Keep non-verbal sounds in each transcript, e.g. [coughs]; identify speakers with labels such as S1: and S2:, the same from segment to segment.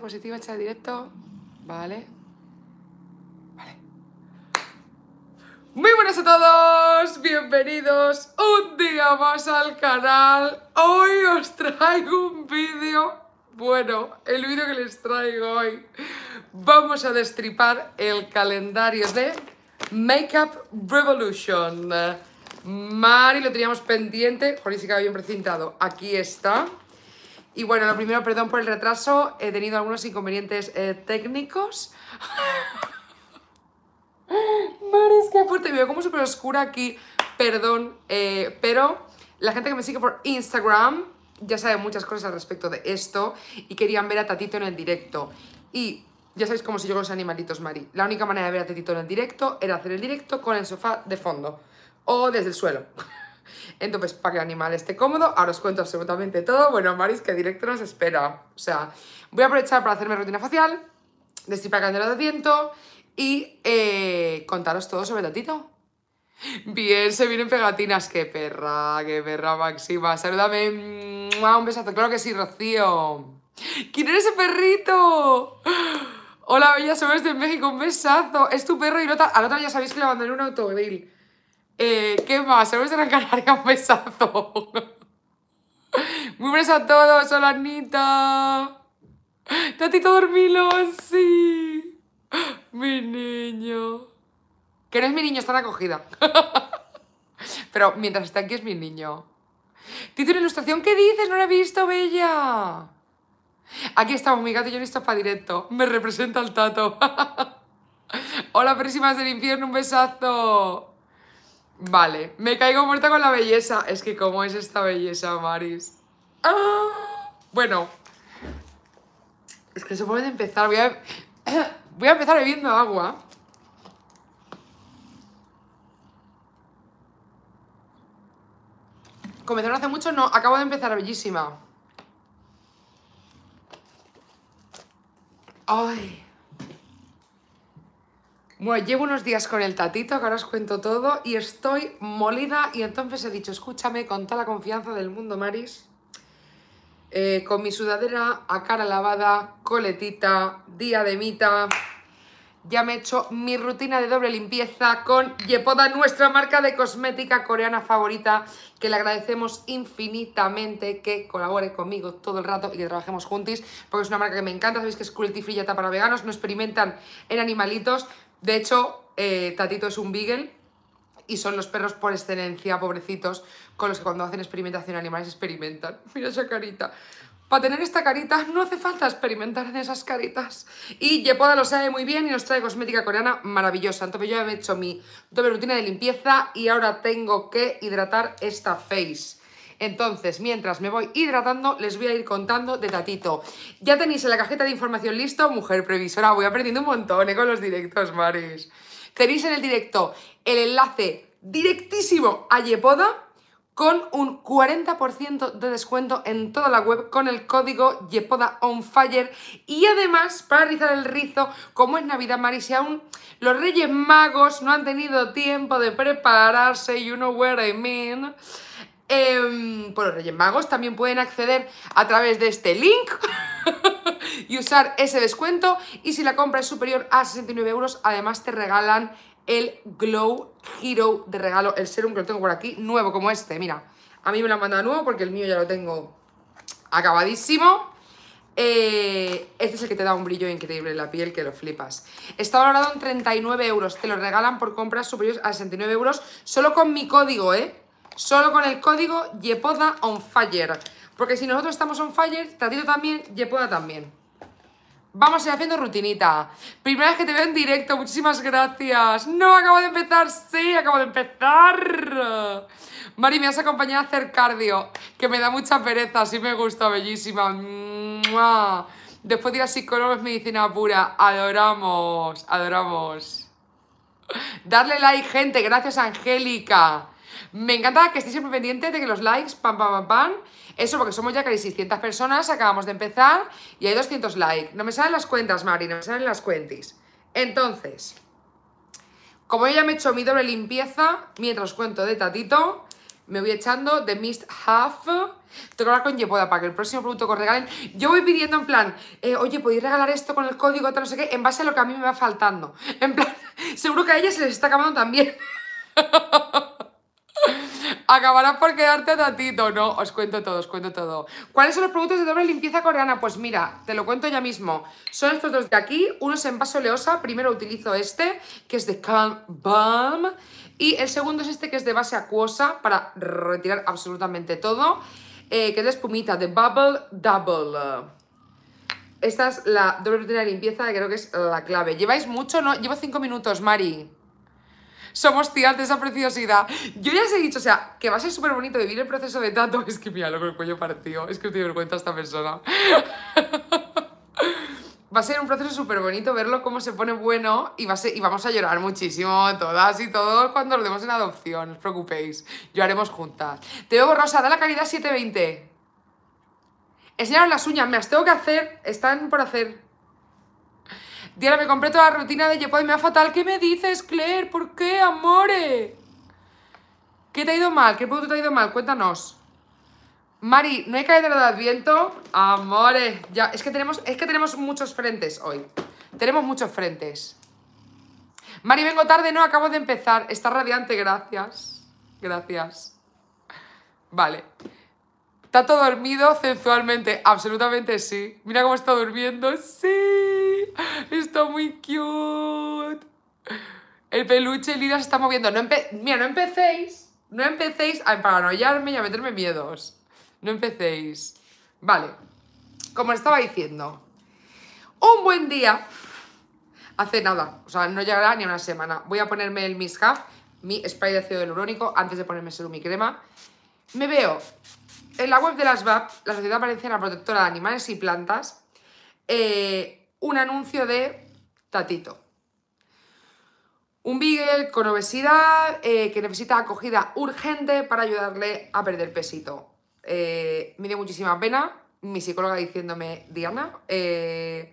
S1: positiva, directo. Vale. Muy buenas a todos, bienvenidos un día más al canal. Hoy os traigo un vídeo, bueno, el vídeo que les traigo hoy. Vamos a destripar el calendario de Makeup Revolution. Mari, lo teníamos pendiente. Joder, si cabe bien precintado. Aquí está. Y bueno, lo primero, perdón por el retraso, he tenido algunos inconvenientes eh, técnicos. técnicos. [laughs] es que fuerte, me veo como súper oscura aquí, perdón, eh, pero la gente que me sigue por Instagram ya sabe muchas cosas al respecto de esto y querían ver a Tatito en el directo. Y ya sabéis cómo si yo con los animalitos, Mari. La única manera de ver a Tatito en el directo era hacer el directo con el sofá de fondo o desde el suelo. Entonces, para que el animal esté cómodo, ahora os cuento absolutamente todo. Bueno, Maris, que directo nos espera. O sea, voy a aprovechar para hacerme rutina facial, destipar candela de viento y eh, contaros todo sobre Tatito. Bien, se vienen pegatinas. ¡Qué perra! ¡Qué perra, Máxima! ¡Salúdame! Un besazo. Claro que sí, Rocío. ¿Quién es ese perrito? Hola, bella, soy de México. Un besazo. Es tu perro y no Al otro ya sabéis que le abandoné un autogrill. Eh, ¿Qué más? Saludos de Canaria, un besazo. Muy [laughs] buenas a todos, hola Anita. Tatito dormilo sí. Mi niño. Que no es mi niño, está en acogida. [laughs] Pero mientras está aquí es mi niño. Tito, una ilustración, ¿qué dices? No la he visto, bella. Aquí estamos, mi gato y yo visto para directo. Me representa el tato. [laughs] Hola, próximas del infierno, un besazo. Vale, me caigo muerta con la belleza. Es que cómo es esta belleza, Maris. Ah. Bueno. Es que se puede empezar. Voy a... [coughs] Voy a empezar bebiendo agua. ¿Comenzaron hace mucho? No, acabo de empezar, bellísima. Ay... Bueno, llevo unos días con el tatito, que ahora os cuento todo, y estoy molida y entonces he dicho, escúchame con toda la confianza del mundo, Maris, eh, con mi sudadera a cara lavada, coletita, día de mitad ya me he hecho mi rutina de doble limpieza con Yepoda, nuestra marca de cosmética coreana favorita, que le agradecemos infinitamente que colabore conmigo todo el rato y que trabajemos juntis, porque es una marca que me encanta, sabéis que es cruelty free y para veganos, no experimentan en animalitos, de hecho, eh, Tatito es un beagle y son los perros por excelencia, pobrecitos, con los que cuando hacen experimentación animales experimentan. [laughs] Mira esa carita. Para tener esta carita no hace falta experimentar en esas caritas. Y Yepoda lo sabe muy bien y nos trae cosmética coreana maravillosa. Entonces yo ya me he hecho mi doble rutina de limpieza y ahora tengo que hidratar esta face. Entonces, mientras me voy hidratando, les voy a ir contando de tatito. Ya tenéis en la cajeta de información listo, mujer previsora, voy aprendiendo un montón eh, con los directos, Maris. Tenéis en el directo el enlace directísimo a Yepoda con un 40% de descuento en toda la web con el código YepodaOnFire y además para rizar el rizo, como es Navidad Maris y aún los Reyes Magos no han tenido tiempo de prepararse, you know what I mean por em, por los Reyes Magos también pueden acceder a través de este link [laughs] y usar ese descuento. Y si la compra es superior a 69 euros, además te regalan el Glow Hero de regalo, el serum que lo tengo por aquí, nuevo como este, mira. A mí me lo han mandado nuevo porque el mío ya lo tengo acabadísimo. Eh, este es el que te da un brillo increíble en la piel que lo flipas. Está valorado en 39 euros. Te lo regalan por compras superiores a 69 euros. Solo con mi código, ¿eh? solo con el código Yepoda on fire. Porque si nosotros estamos on fire, Tatito también, Yepoda también. Vamos a ir haciendo rutinita. Primera vez que te veo en directo, muchísimas gracias. No, acabo de empezar, sí, acabo de empezar. Mari, me has acompañado a hacer cardio, que me da mucha pereza, sí me gusta, bellísima. Después de ir a es medicina pura. Adoramos, adoramos. Darle like, gente. Gracias, Angélica. Me encanta que estéis siempre pendiente de que los likes, pam, pam, pam, pam. Eso porque somos ya casi 600 personas, acabamos de empezar y hay 200 likes. No me salen las cuentas, Mari, no me salen las cuentis. Entonces, como yo ya me he hecho mi doble limpieza, mientras cuento de tatito, me voy echando de Mist Half. Tengo que hablar con Yepoda para que el próximo producto que regalen. Yo voy pidiendo en plan, eh, oye, ¿podéis regalar esto con el código? Tal, no sé qué, en base a lo que a mí me va faltando. En plan, [laughs] seguro que a ella se les está acabando también. [laughs] Acabarás por quedarte tatito, ¿no? Os cuento todo, os cuento todo. ¿Cuáles son los productos de doble limpieza coreana? Pues mira, te lo cuento ya mismo. Son estos dos de aquí. Uno es en base oleosa. Primero utilizo este, que es de Calm Balm. Y el segundo es este, que es de base acuosa, para retirar absolutamente todo. Eh, que es de espumita, de Bubble Double. Esta es la doble rutina de limpieza, que creo que es la clave. ¿Lleváis mucho? No, llevo cinco minutos, Mari somos tías de esa preciosidad. Yo ya os he dicho, o sea, que va a ser súper bonito vivir el proceso de tanto. [laughs] Es que mira, lo con el cuello partido, es que estoy vergüenza esta persona. [laughs] va a ser un proceso súper bonito verlo cómo se pone bueno y, va y vamos a llorar muchísimo todas y todos cuando lo demos en adopción, no os preocupéis, lloraremos juntas. Te veo borrosa, da la calidad 720. Enseñaros las uñas, me las tengo que hacer, están por hacer. Diana, me compré toda la rutina de Yepo y me va fatal. ¿Qué me dices, Claire? ¿Por qué, amore? ¿Qué te ha ido mal? ¿Qué producto te ha ido mal? Cuéntanos. Mari, no hay caído de adviento. Amore ya, es que tenemos, es que tenemos muchos frentes hoy. Tenemos muchos frentes. Mari, vengo tarde, no, acabo de empezar. Está radiante, gracias. Gracias. Vale. ¿Está todo dormido sensualmente? Absolutamente sí. Mira cómo está durmiendo. Sí. Está muy cute. El peluche Lila se está moviendo. No Mira, no empecéis. No empecéis a paranoiarme y a meterme miedos. No empecéis. Vale. Como estaba diciendo. Un buen día. Hace nada. O sea, no llegará ni una semana. Voy a ponerme el miscap mi spray de ácido hialurónico, antes de ponerme serum y crema. Me veo en la web de las VAP, la Sociedad Valenciana Protectora de Animales y Plantas, eh, un anuncio de Tatito. Un Beagle con obesidad eh, que necesita acogida urgente para ayudarle a perder pesito. Eh, me dio muchísima pena mi psicóloga diciéndome, Diana, eh,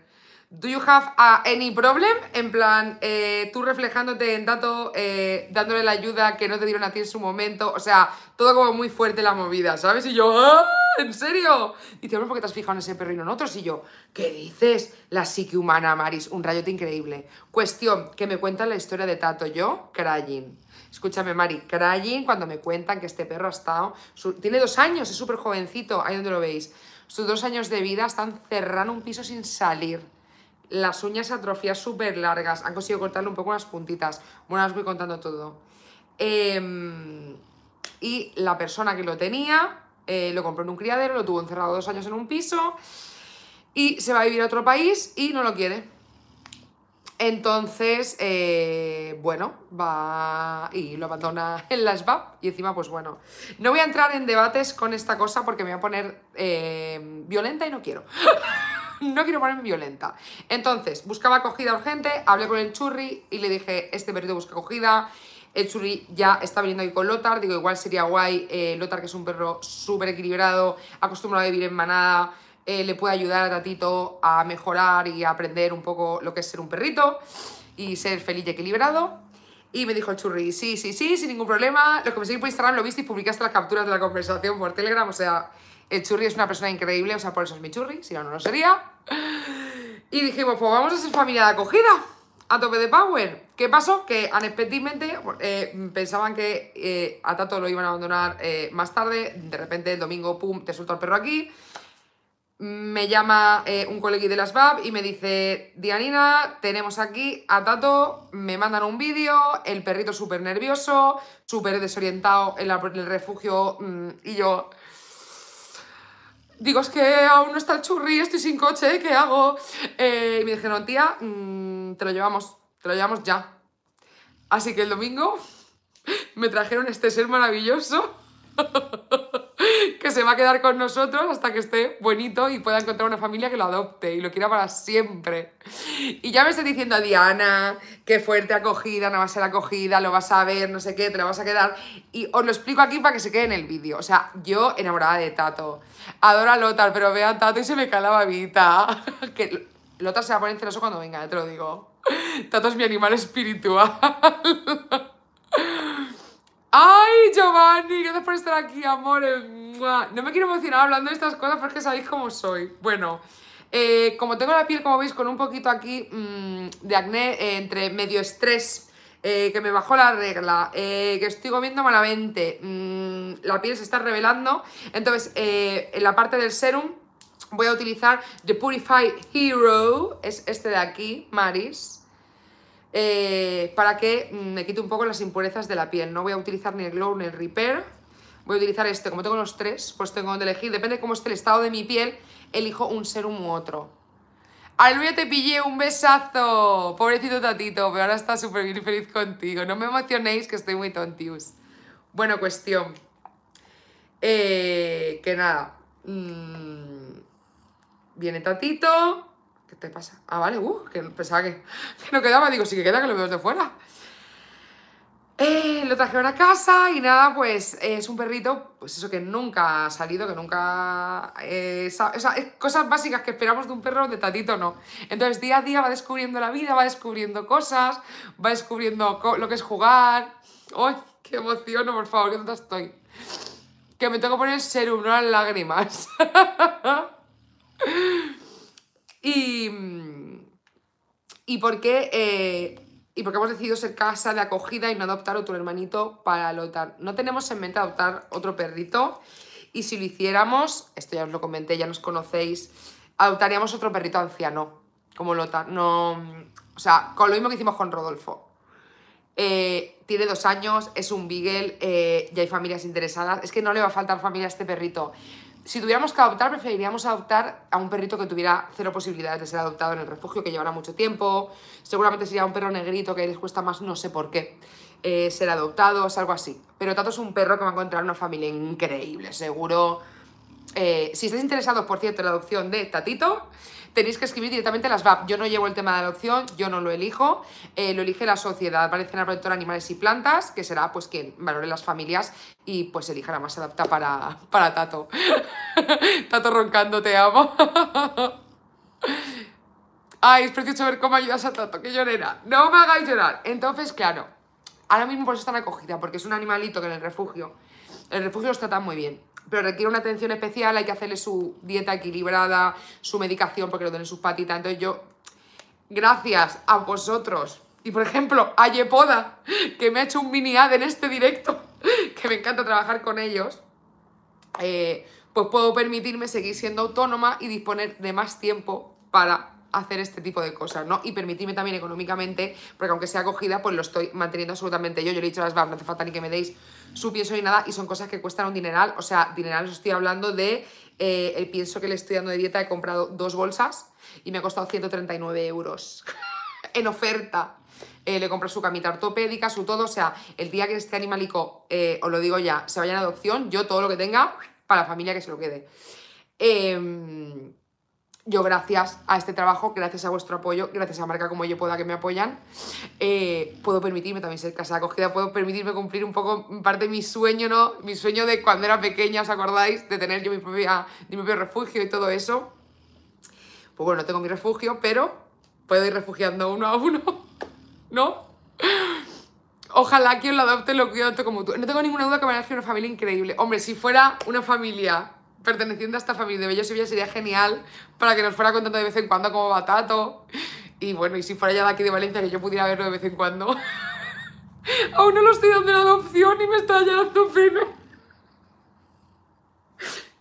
S1: Do you have any problem? En plan, eh, tú reflejándote en Tato, eh, dándole la ayuda que no te dieron a ti en su momento. O sea, todo como muy fuerte la movida, ¿sabes? Y yo, ah, ¿En serio? y siempre ¿por qué te has fijado en ese perro y no en otros? Y yo, ¿qué dices? La psique humana, Maris, un rayote increíble. Cuestión, que me cuentan la historia de Tato, yo, crying. Escúchame, Mari, crying cuando me cuentan que este perro ha estado... tiene dos años, es súper jovencito, ahí donde lo veis. Sus dos años de vida están cerrando un piso sin salir las uñas atrofias súper largas. Han conseguido cortarle un poco las puntitas. Bueno, os voy contando todo. Em, y la persona que lo tenía eh, lo compró en un criadero, lo tuvo encerrado dos años en un piso y se va a vivir a otro país y no lo quiere. Entonces, eh, bueno, va y lo abandona [laughs] en la SBAP y encima, pues bueno, no voy a entrar en debates con esta cosa porque me voy a poner eh, violenta y no quiero. [laughs] [laughs] no quiero ponerme violenta. Entonces, buscaba acogida urgente, hablé con el churri y le dije, este perrito busca acogida. El churri ya está viniendo aquí con Lothar, digo, igual sería guay. Eh, Lothar, que es un perro súper equilibrado, acostumbrado a vivir en manada, eh, le puede ayudar a Tatito a mejorar y a aprender un poco lo que es ser un perrito y ser feliz y equilibrado. Y me dijo el churri, sí, sí, sí, sin ningún problema. Los que me seguís por Instagram lo viste y publicaste las capturas de la conversación por Telegram, o sea, el churri es una persona increíble, o sea, por eso es mi churri, si no, no lo sería. Y dijimos, pues, pues vamos a ser familia de acogida, a tope de power. ¿Qué pasó? Que inesperadamente eh, pensaban que eh, a Tato lo iban a abandonar eh, más tarde. De repente el domingo, pum, te suelto el perro aquí. Me llama un colegui de las VAP y me dice, Dianina, tenemos aquí a Tato, me mandan un vídeo, el perrito súper nervioso, súper desorientado en, el refugio mm, y yo digo, es que aún no está el churri, estoy sin coche, ¿qué hago? Eh, y me dijeron, tía, mm, te lo llevamos, te lo llevamos ya. Así que el domingo [laughs] me trajeron este ser maravilloso. [laughs] [laughs] que se va a quedar con nosotros hasta que esté bonito y pueda encontrar una familia que lo adopte y lo quiera para siempre. Y ya me estoy diciendo a Diana, qué fuerte acogida, no va a ser acogida, lo vas a ver, no sé qué, te la vas a quedar. Y os lo explico aquí para que se quede en el vídeo. O sea, yo enamorada de Tato. Adoro a Lothar, pero veo a Tato y se me cae la babita. [laughs] que Lothar se va a poner celoso cuando venga, eh, te lo digo. Tato es mi animal espiritual. [laughs] ¡Ay, Giovanni! Gracias por estar aquí, amores. No me quiero emocionar hablando de estas cosas porque sabéis cómo soy. Bueno, eh, como tengo la piel, como veis, con un poquito aquí mm, de acné, eh, entre medio estrés, eh, que me bajó la regla, que estoy comiendo malamente, mm, la piel se está revelando. Entonces, en la parte del serum voy a utilizar The Purify Hero, es este de aquí, Maris. Eh, para que mm, me quite un poco las impurezas de la piel. No voy a utilizar ni el Glow ni el Repair. Voy a utilizar este. Como tengo los tres, pues tengo donde elegir. Depende de cómo esté el estado de mi piel, elijo un serum u otro. Aleluya, te pillé un besazo. Pobrecito tatito, pero ahora está súper bien feliz contigo. No me emocionéis que estoy muy tontius. Bueno, cuestión. Eh, que nada. Mm, viene tatito. ¿Qué te pasa? Ah, vale, uh, que pensaba que, [laughs] no quedaba. Digo, sí que queda, que lo veo desde fuera. Eh, lo traje a casa y nada, pues es un perrito, pues eso que nunca ha salido, que nunca... Eh, o sea, cosas básicas que esperamos de un perro, de tatito no. Entonces día a día va descubriendo la vida, va descubriendo cosas, va descubriendo lo que es jugar. ¡Ay, qué emociono, por favor, qué tonta estoy! Que me tengo que poner serum, humano las lágrimas. [laughs] Y, mm, y qué eh, y hemos decidido ser casa de acogida y no adoptar otro hermanito para lotar No tenemos en mente adoptar otro perrito y si lo hiciéramos, esto ya os lo comenté, ya nos conocéis, adoptaríamos otro perrito anciano, como Lota No, mm, o sea, con lo mismo que hicimos con Rodolfo. Eh, tiene dos años, es un beagle, eh, ya hay familias interesadas. Es que no le va a faltar familia a este perrito si tuviéramos que adoptar, preferiríamos adoptar a un perrito que tuviera cero posibilidades de ser adoptado en el refugio, que llevará mucho tiempo. Seguramente sería un perro negrito que les cuesta más, no sé por qué, eh, ser adoptado es algo así. Pero Tato es un perro que va a encontrar una familia increíble, seguro eh, si estáis interesados, por cierto, en la adopción de Tatito, tenéis que escribir directamente a las VAP. Yo no llevo el tema de adopción, yo no lo elijo, eh, lo elige la sociedad valenciana protectora animales y plantas, que será pues quien valore las familias y pues elija la más adapta para, para Tato. [laughs] tato roncando, te amo. [laughs] Ay, es precioso ver cómo ayudas a Tato, que llorera. No me hagáis llorar. Entonces, claro, ahora mismo pues eso están acogida, porque es un animalito que en el refugio, el refugio los tratan muy bien pero requiere una atención especial, hay que hacerle su dieta equilibrada, su medicación porque lo tienen sus patitas. Entonces yo, gracias a vosotros y por ejemplo a Yepoda, que me ha hecho un mini ad en este directo, [laughs] que me encanta trabajar con ellos, eh, pues puedo permitirme seguir siendo autónoma y disponer de más tiempo para hacer este tipo de cosas, ¿no? Y permitirme también económicamente, porque aunque sea acogida, pues lo estoy manteniendo absolutamente yo. Yo le he dicho a las barras, no hace falta ni que me deis su pienso ni nada, y son cosas que cuestan un dineral. O sea, dineral os estoy hablando de eh, el pienso que le estoy dando de dieta, he comprado dos bolsas y me ha costado 139 euros [laughs] en oferta. Eh, le compré su camita ortopédica, su todo, o sea, el día que este animalico, eh, os lo digo ya, se vaya en adopción, yo todo lo que tenga para la familia que se lo quede. Em, yo gracias a este trabajo, gracias a vuestro apoyo, gracias a marca como yo pueda que me apoyan, eh, puedo permitirme también ser casa acogida, puedo permitirme cumplir un poco parte de mi sueño, ¿no? Mi sueño de cuando era pequeña, ¿os acordáis? De tener yo mi, propia, mi propio refugio y todo eso. Pues bueno, no tengo mi refugio, pero puedo ir refugiando uno a uno, [laughs] ¿no? Ojalá quien lo adopte lo cuide como tú. No tengo ninguna duda que me a una familia increíble. Hombre, si fuera una familia Perteneciendo a esta familia de Bello Villas sería genial para que nos fuera contando de vez en cuando como batato. Y bueno, y si fuera ya de aquí de Valencia, que yo pudiera verlo de vez en cuando. [laughs] Aún no lo estoy dando en adopción y me está llorando se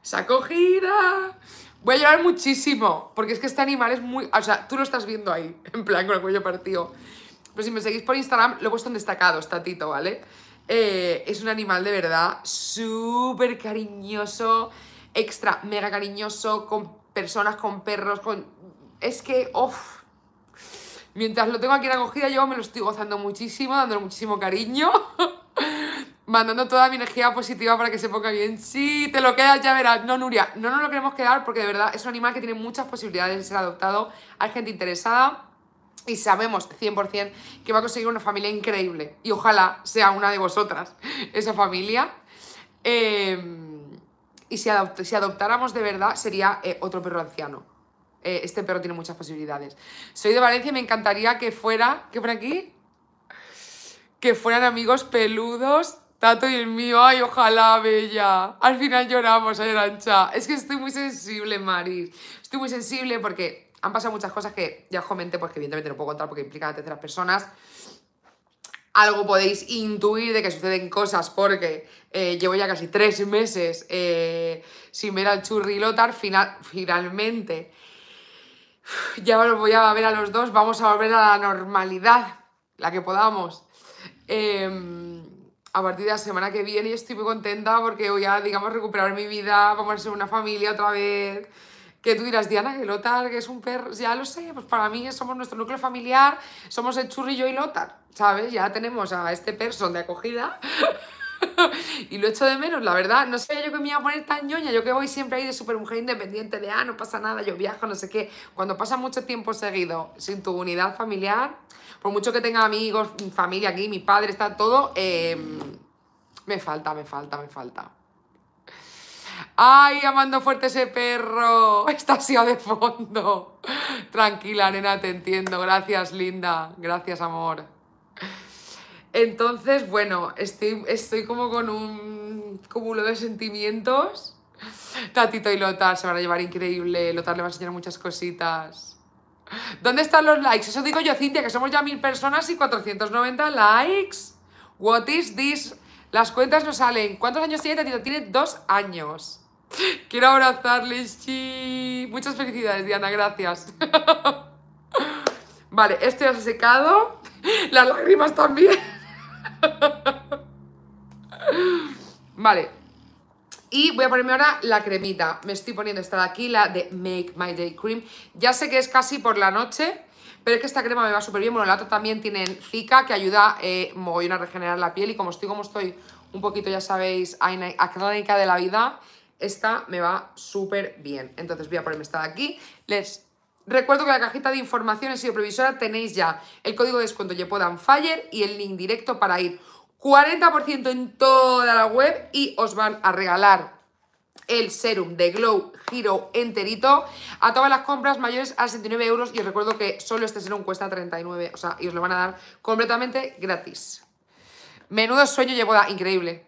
S1: Saco gira. Voy a llorar muchísimo, porque es que este animal es muy... O sea, tú lo estás viendo ahí, [laughs] en plan con el cuello partido. Pero pues si me seguís por Instagram, lo he puesto en destacado, está ¿vale? Eh, es un animal de verdad súper cariñoso, extra, mega cariñoso, con personas, con perros, con... Es que, uff, mientras lo tengo aquí en acogida yo me lo estoy gozando muchísimo, dándole muchísimo cariño, [laughs] mandando toda mi energía positiva para que se ponga bien. Sí, te lo quedas, ya verás. No, Nuria, no nos lo queremos quedar porque de verdad es un animal que tiene muchas posibilidades de ser adoptado. Hay gente interesada. Y sabemos 100% que va a conseguir una familia increíble. Y ojalá sea una de vosotras, [laughs] esa familia. Eh, y si, si adoptáramos de verdad, sería eh, otro perro anciano. Eh, este perro tiene muchas posibilidades. Soy de Valencia y me encantaría que fuera... ¿Qué por aquí? Que fueran amigos peludos Tato y el mío, ay, ojalá, bella. Al final lloramos, ay, Ancha Es que estoy muy sensible, Maris. Estoy muy sensible porque han pasado muchas cosas que ya os comenté, porque pues, evidentemente no puedo contar porque implican a terceras personas algo podéis intuir de que suceden cosas porque eh, llevo ya casi tres meses eh, sin ver al Churri Lotar. Final, finalmente, ya los voy a ver a los dos, vamos a volver a la normalidad, la que podamos. Em, a partir de la semana que viene y estoy muy contenta porque voy a, digamos, recuperar mi vida, vamos a ser una familia otra vez que tú dirás, Diana, que Lothar que es un perro, ya lo sé, pues para mí somos nuestro núcleo familiar, somos el churrillo y Lothar, ¿sabes? Ya tenemos a este person de acogida [laughs] y lo echo de menos, la verdad. No sé yo que me iba a poner tan ñoña, yo que voy siempre ahí de super mujer independiente, de ah, no pasa nada, yo viajo, no sé qué. Cuando pasa mucho tiempo seguido sin tu unidad familiar, por mucho que tenga amigos, mm, familia aquí, mi padre, está todo, em, me falta, me falta, me falta. ¡Ay, amando fuerte ese perro! [laughs] Está de fondo. Tranquila, nena, te entiendo. Gracias, linda. Gracias, amor. Entonces, bueno, estoy, estoy como con un cúmulo de sentimientos. Tatito y Lotar se van a llevar increíble. Lotar le va a enseñar muchas cositas. ¿Dónde están los likes? Eso digo yo, Cintia, que somos ya mil personas y 490 likes. What is this? Las cuentas no salen. ¿Cuántos años tiene Tatito? Tiene dos años. [laughs] Quiero abrazarles. Muchas felicidades, Diana, gracias. [laughs] Vale, esto ya se ha secado. [laughs] Las lágrimas también. Vale. Y voy a ponerme ahora la cremita. Me estoy poniendo esta de aquí, la de Make My Day Cream. Ya sé que es casi por la noche, pero es que esta crema me va súper bien. Bueno, el otra también tiene Zika que ayuda eh, a regenerar la piel. Y como estoy, como estoy un poquito, ya sabéis, crónica de la vida, esta me va súper bien. Entonces voy a ponerme esta de aquí. Les recuerdo que la cajita de información y de previsora tenéis ya el código de descuento Fire y el link directo para ir 40% en toda la web y os van a regalar el serum de Glow Hero enterito a todas las compras mayores a 69 euros y os recuerdo que solo este serum cuesta 39, o sea, y os lo van a dar completamente gratis. Menudo sueño Yepoda, increíble.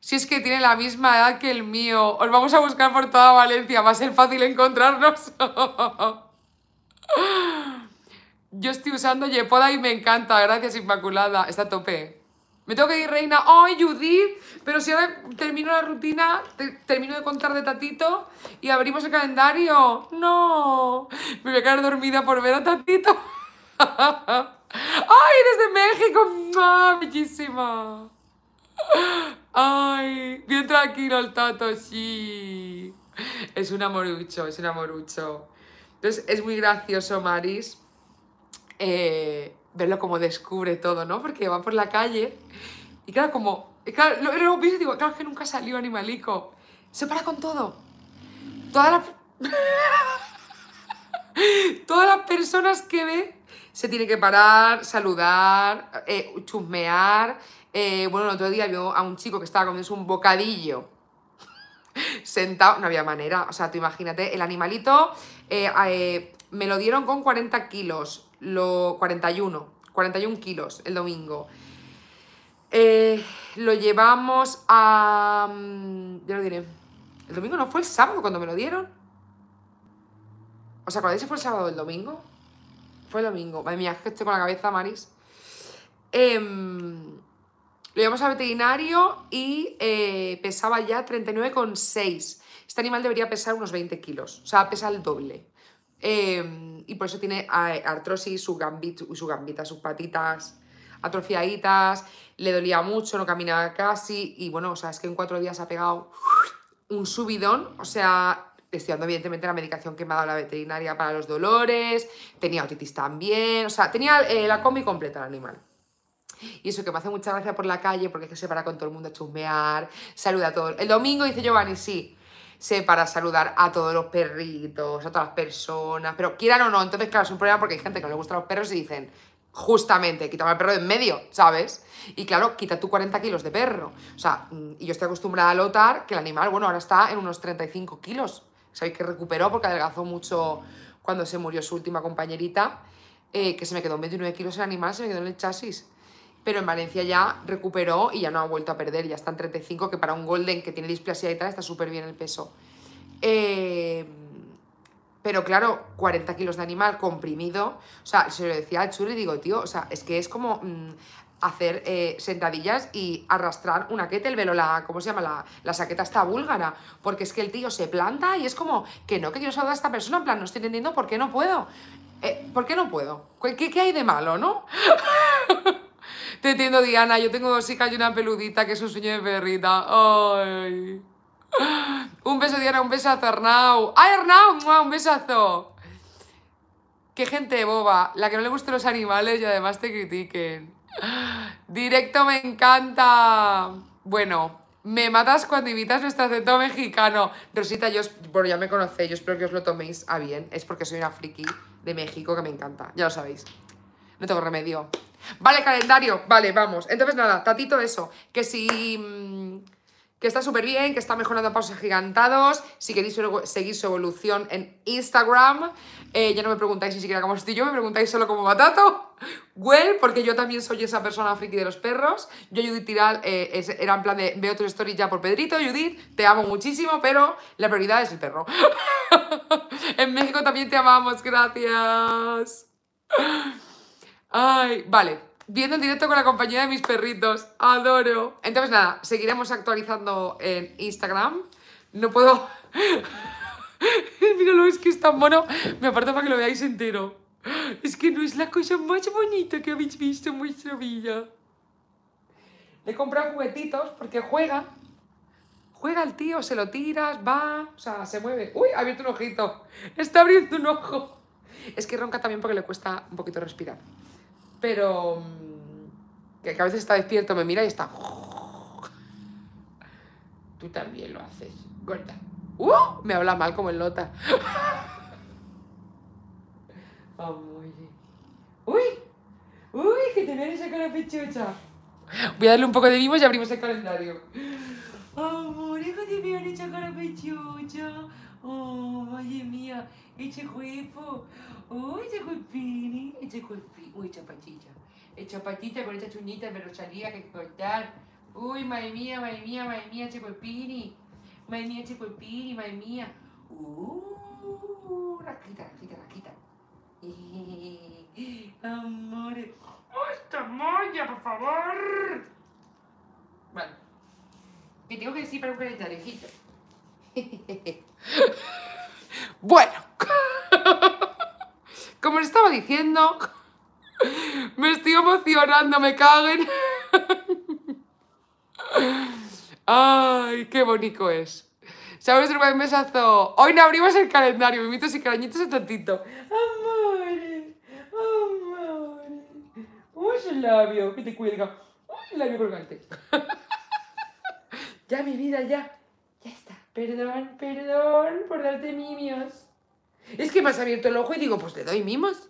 S1: Si es que tiene la misma edad que el mío, os vamos a buscar por toda Valencia, va a ser fácil encontrarnos. [laughs] Yo estoy usando Yepoda y me encanta, gracias Inmaculada, está a tope. Me tengo que ir, reina. ¡Ay, Judith! Pero si ahora termino la rutina, termino de contar de Tatito y abrimos el calendario. ¡No! Me voy a quedar dormida por ver a Tatito. [laughs] ¡Ay, de México! ¡Bellísima! ¡Ay! Bien tranquilo el Tato, sí. Es un amorucho, es un amorucho. Entonces, es muy gracioso, Maris. Eh verlo como descubre todo, ¿no? Porque va por la calle y claro, como... claro, que nunca salió animalico. Se para con todo. Todas las... [laughs] Todas las personas que ve se tiene que parar, saludar, eh, chusmear. Eh, bueno, el otro día vio a un chico que estaba comiendo un bocadillo [laughs] sentado, no había manera. O sea, tú imagínate, el animalito eh, me lo dieron con 40 kilos, lo 41, 41 kilos el domingo. Eh, lo llevamos a... Mm, yo lo diré. El domingo no fue el sábado cuando me lo dieron. ¿Os acordáis si fue el sábado o el domingo? Fue el domingo. Madre mía, que estoy con la cabeza, Maris. Em, lo llevamos al veterinario y eh, pesaba ya 39,6. Este animal debería pesar unos 20 kilos. O sea, pesa el doble. Em, y por eso tiene artrosis, su, gambitas, gambita, sus patitas atrofiaditas, le dolía mucho, no caminaba casi. Y bueno, o sea, es que en cuatro días ha pegado un subidón. O sea, estudiando evidentemente la medicación que me ha dado la veterinaria para los dolores, tenía otitis también, o sea, tenía eh, la combi completa el animal. Y eso que me hace mucha gracia por la calle, porque es que se para con todo el mundo a chusmear, saluda a todos. El domingo dice Giovanni, sí, sé, para saludar a todos los perritos, a todas las personas, pero quieran o no, entonces claro, es un problema porque hay gente que no le gustan los perros y dicen, justamente, quítame al perro de en medio, ¿sabes? Y claro, quita tú 40 kilos de perro. O sea, mm, y yo estoy acostumbrada a lotar que el animal, bueno, ahora está en unos 35 kilos. Sabéis que recuperó porque adelgazó mucho cuando se murió su última compañerita, eh, que se me quedó en 29 kilos el animal, se me quedó en el chasis pero en Valencia ya recuperó y ya no ha vuelto a perder, ya está en 35, que para un Golden que tiene displasia y tal está súper bien el peso. Eh, pero claro, 40 kilos de animal comprimido, o sea, se lo decía al y digo, tío, o sea, es que es como mm, hacer eh, sentadillas y arrastrar una kettlebell el la, ¿cómo se llama? La, la saqueta está búlgara, porque es que el tío se planta y es como, que no, que quiero saludar a esta persona, en plan, no estoy entendiendo por qué no puedo. Eh, ¿Por qué no puedo? qué, qué hay de malo, no? [laughs] Te entiendo, Diana. Yo tengo dos hijas y una peludita que es un sueño de perrita. Ay. Un beso, Diana. Un besazo, Arnau. ¡Ay, Arnau! ¡Un besazo! Qué gente boba. La que no le gustan los animales y además te critiquen. Directo me encanta. Bueno, me matas cuando imitas nuestro acento mexicano. Rosita, yo, bueno, ya me conocéis, yo espero que os lo toméis a bien. Es porque soy una friki de México que me encanta, ya lo sabéis. No tengo remedio. Vale, calendario, vale, vamos. Entonces, nada, tatito eso, que si... Mm, que está súper bien, que está mejorando a pasos gigantados. Si queréis seguir su evolución en Instagram, eh, ya no me preguntáis ni siquiera cómo estoy yo, me preguntáis solo como batato. Well, porque yo también soy esa persona friki de los perros. Yo, Judith Tiral, eh, era en plan de veo tus stories ya por Pedrito, Judith, te amo muchísimo, pero la prioridad es el perro. [laughs] en México también te amamos, gracias. Ay, vale. Viendo en directo con la compañía de mis perritos. Adoro. Entonces, nada, seguiremos actualizando en Instagram. No puedo. [laughs] Míralo, es que es tan mono. Me aparto para que lo veáis entero. Es que no es la cosa más bonita que habéis visto en vuestra vida. Le comprado juguetitos porque juega. Juega el tío, se lo tiras, va, o sea, se mueve. ¡Uy! Ha abierto un ojito. Está abriendo un ojo. Es que ronca también porque le cuesta un poquito respirar pero mm, que a veces está despierto, me mira y está... [laughs] Tú también lo haces, gorda. ¡Uh! Me habla mal como el Lota. [laughs] ¡Uy! ¡Uy! ¡Que te viene esa cara pechucha! Voy a darle un poco de vivo y abrimos el calendario. Amor, hijo de han hecho cara pechucha. Oh, madre mía, eche este cuerpo! Uy, llegó el pini, llegó Uy, chapatita, El con esta chuñita, me lo salía que cortar. Uy, madre mía, madre mía, madre mía, llegó el pini. Madre mía, llegó el pini, madre mía. Uh, rasquita, Raquita, rasquita. [laughs] amores. ¡Oh, esta molla, por favor! Bueno, ¿Qué tengo que decir para buscar el orejita. [laughs] bueno. [laughs] Como os estaba diciendo, me estoy emocionando, me caguen. Ay, qué bonito es. ¿Sabes, buen Mesazo? Hoy no abrimos el calendario, mimitos y carañitos un tantito. Amores, amores. el labio que te cuelga. ¿El labio colgante. [laughs] ya, mi vida, ya. Ya está. Perdón, perdón por darte mimios. Es que me has abierto el ojo y digo, pues le doy mimos.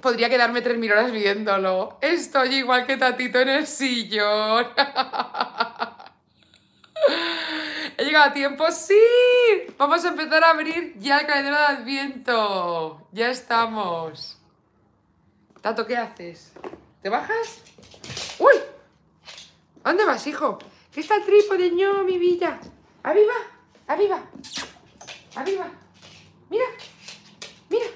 S1: Podría quedarme tres mil horas viéndolo. Estoy igual que Tatito en el sillón. [laughs] He llegado a tiempo, sí. Vamos a empezar a abrir ya el calendario de Adviento. Ya estamos. Tato, ¿qué haces? ¿Te bajas? ¡Uy! dónde vas, hijo? ¿Qué está el de ño, mi villa ¡Aviva, aviva! ¡Aviva! Mira, mira,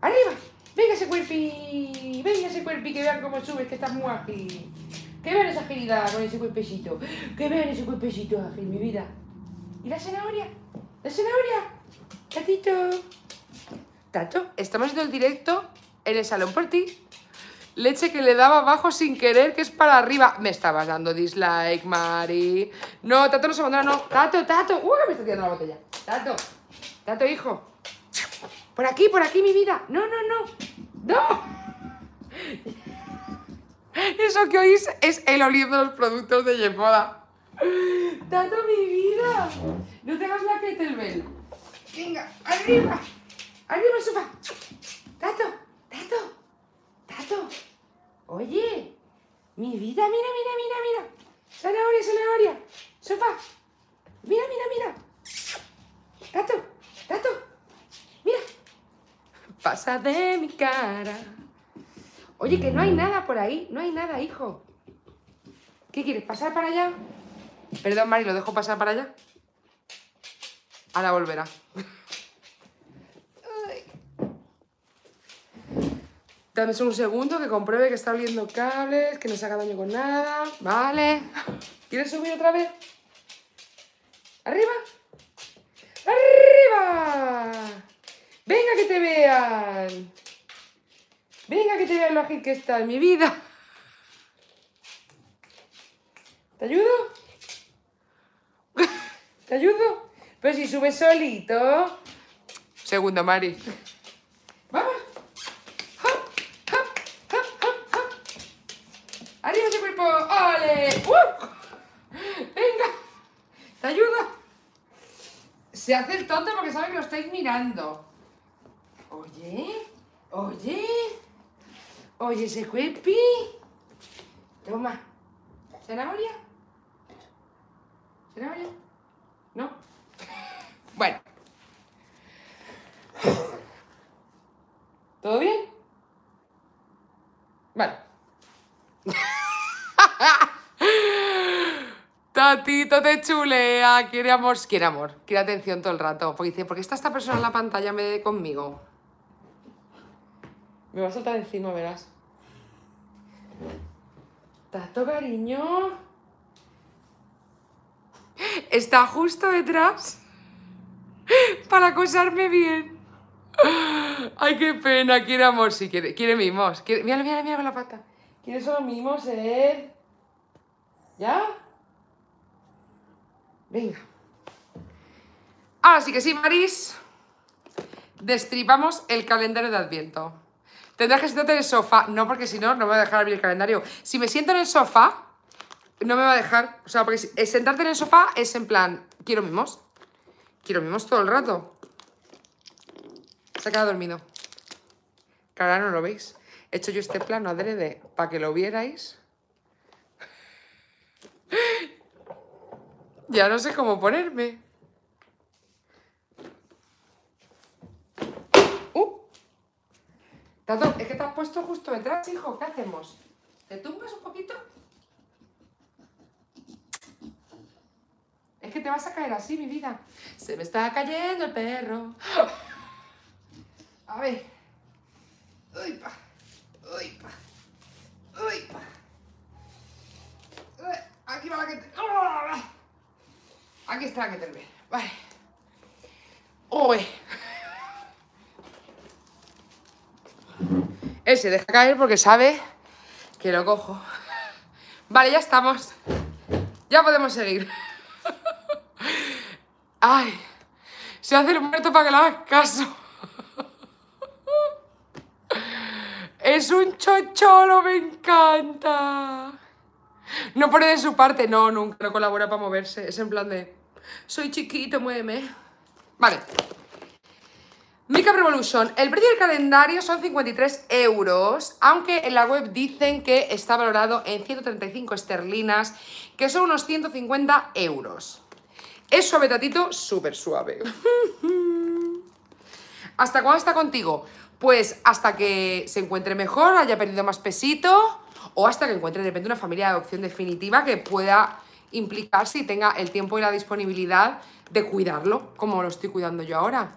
S1: arriba. Venga ese cuerpi, venga ese cuerpi, que vean cómo subes, que estás muy ágil. Que vean esa agilidad con ese cuerpecito. Que vean ese cuerpecito ágil, mi vida. ¿Y la zanahoria? ¡La zanahoria! Tatito. Tato, estamos en el directo en el salón por ti. Leche que le daba abajo sin querer, que es para arriba. Me estabas dando dislike, Mari. No, Tato no se pondrá, no. Tato, Tato. Uy, me está tirando la botella. Tato, Tato, hijo. Por aquí, por aquí, mi vida. No, no, no. No. Eso que oís es el de los productos de Yepoda. Tato, mi vida. No tengas la kettlebell. Venga, arriba. Arriba, sopa. Tato, Tato, Tato. Oye, mi vida, mira, mira, mira, mira. Zanahoria, zanahoria. sopa. Mira, mira, mira. Tato, Tato pasa de mi cara. Oye, que no hay nada por ahí, no hay nada, hijo. ¿Qué quieres, pasar para allá? Perdón, Mari, ¿lo dejo pasar para allá? Ahora volverá. Dame un segundo que compruebe que está oliendo cables, que no se haga daño con nada. Vale. ¿Quieres subir otra vez? ¿Arriba? ¡Arriba! Venga que te vean. Venga que te vean lo ágil que está en mi vida. ¿Te ayudo? ¿Te ayudo? Pero si sube solito. Segundo, Mari. Vamos. Arriba ese cuerpo. ¡Ole! ¡Uh! Venga. ¿Te ayudo? Se hace el tonto porque sabe que lo estáis mirando. Oye, oye, oye ese cuerpi. Toma. ¿se ¿se ¿Zanahoria? ¿No? [laughs] Bueno. ¿Todo bien? Vale. [laughs] Tatito te chulea, quiere amor, quiere amor, quiere atención todo el rato. Porque dice, ¿por qué está esta persona en la pantalla me conmigo? Me va a saltar encima, verás. Tato, cariño. Está justo detrás para acosarme bien. Ay, qué pena, quiere amor, si quiere, mimos. mira mira mira mira con la pata. Quiere solo mimos, eh. ¿Ya? Venga. Ahora sí que sí, Maris. Destripamos el calendario de Adviento. Tendrás que sentarte en el sofá. No, porque si no, no me va a dejar abrir el calendario. Si me siento en el sofá, no me va a dejar. O sea, porque eh, sentarte en el sofá es en plan, quiero mimos. Quiero mimos todo el rato. Se ha quedado dormido. Que ahora no lo veis. He hecho yo este plano adrede para que lo vierais. [laughs] ya no sé cómo ponerme. Tato, es que te has puesto justo detrás, hijo. ¿Qué hacemos? ¿Te tumbas un poquito? Es que te vas a caer así, mi vida. Se me está cayendo el perro. A ver. Uy, pa. Uy, pa. Uy, pa. Eh, aquí va la que ¡Ah! Aquí está la que te ve. Vale. Uy. Ese, se deja caer porque sabe que lo cojo. Vale, ya estamos. Ya podemos seguir. Ay, se hace el muerto para que le hagas caso. Es un chocholo, me encanta. No pone de su parte, no, nunca no colabora para moverse. Es en plan de, soy chiquito, muéveme. Vale, Makeup Revolution, el precio del calendario son 53 euros, aunque en la web dicen que está valorado en 135 esterlinas, que son unos 150 euros. Es suave tatito, súper suave. [laughs] ¿Hasta cuándo está contigo? Pues hasta que se encuentre mejor, haya perdido más pesito, o hasta que encuentre de repente una familia de adopción definitiva que pueda implicarse y tenga el tiempo y la disponibilidad de cuidarlo, como lo estoy cuidando yo ahora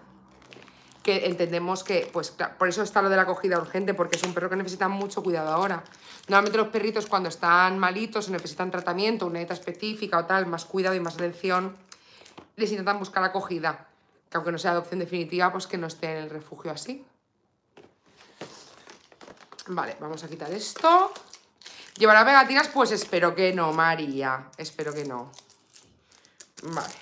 S1: que entendemos que, pues por eso está lo de la acogida urgente, porque es un perro que necesita mucho cuidado ahora. Normalmente los perritos cuando están malitos o necesitan tratamiento, una dieta específica o tal, más cuidado y más atención, les intentan buscar acogida, que aunque no sea adopción definitiva, pues que no esté en el refugio así. Vale, vamos a quitar esto. ¿Llevará pegatinas? Pues espero que no, María. Espero que no. Vale.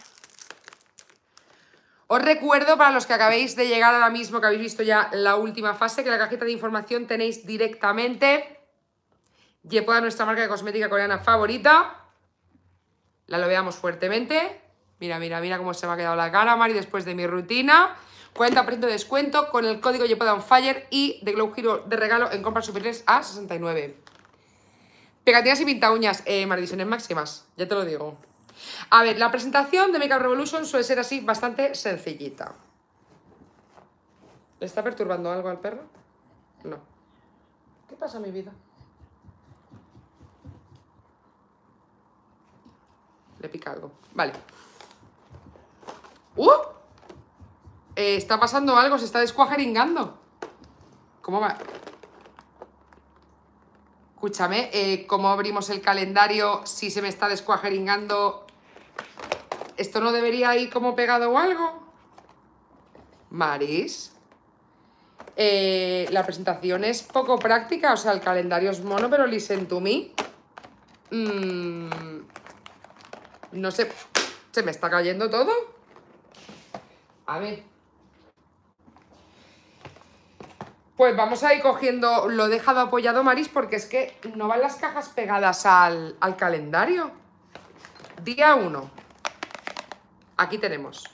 S1: Os recuerdo para los que acabéis de llegar ahora mismo, que habéis visto ya la última fase, que la cajita de información tenéis directamente Yepoda, nuestra marca de cosmética coreana favorita. La lo veamos fuertemente. Mira, mira, mira cómo se me ha quedado la cara, Mari, después de mi rutina. 40% de descuento con el código Yepoda on Fire y de Glow Hero de regalo en compras superiores a 69. Pegatinas y pinta uñas, eh, maldiciones máximas, ya te lo digo. A ver, la presentación de Makeup Revolution suele ser así, bastante sencillita. ¿Le está perturbando algo al perro? No. ¿Qué pasa, mi vida? Le pica algo. Vale. ¡Uh! Eh, está pasando algo, se está descuajeringando. ¿Cómo va? Escúchame, eh, ¿cómo abrimos el calendario si se me está descuajeringando ¿Esto no debería ir como pegado o algo? Maris. Eh, la presentación es poco práctica, o sea, el calendario es mono, pero listen to me. Mm, no sé, se me está cayendo todo. A ver. Pues vamos a ir cogiendo, lo he dejado apoyado, Maris, porque es que no van las cajas pegadas al calendario. Día 1. Aquí tenemos.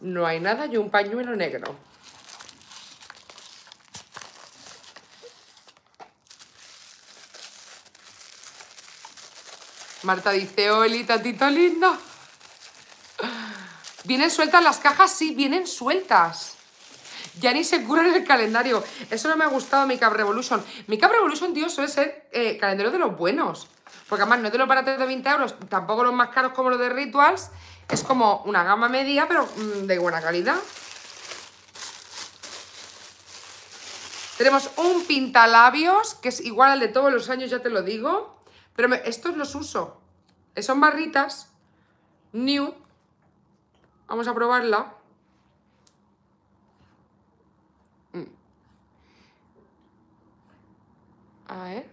S1: No hay nada y un pañuelo negro. Marta dice, olita tita lindo. ¿Vienen sueltas las cajas? Sí, vienen sueltas. Ya ni se en el calendario. Eso no me ha gustado Mi Cap Revolution. mi Revolution, tío, suele ser eh, calendario de los buenos. Porque además no te lo baratos de 20 euros, tampoco los más caros como los de Rituals. Es como una gama media, pero mm, de buena calidad. Tenemos un pintalabios, que es igual al de todos los años, ya te lo digo. Pero estos los uso. Eh, son barritas. New. Vamos a probarla. A ver.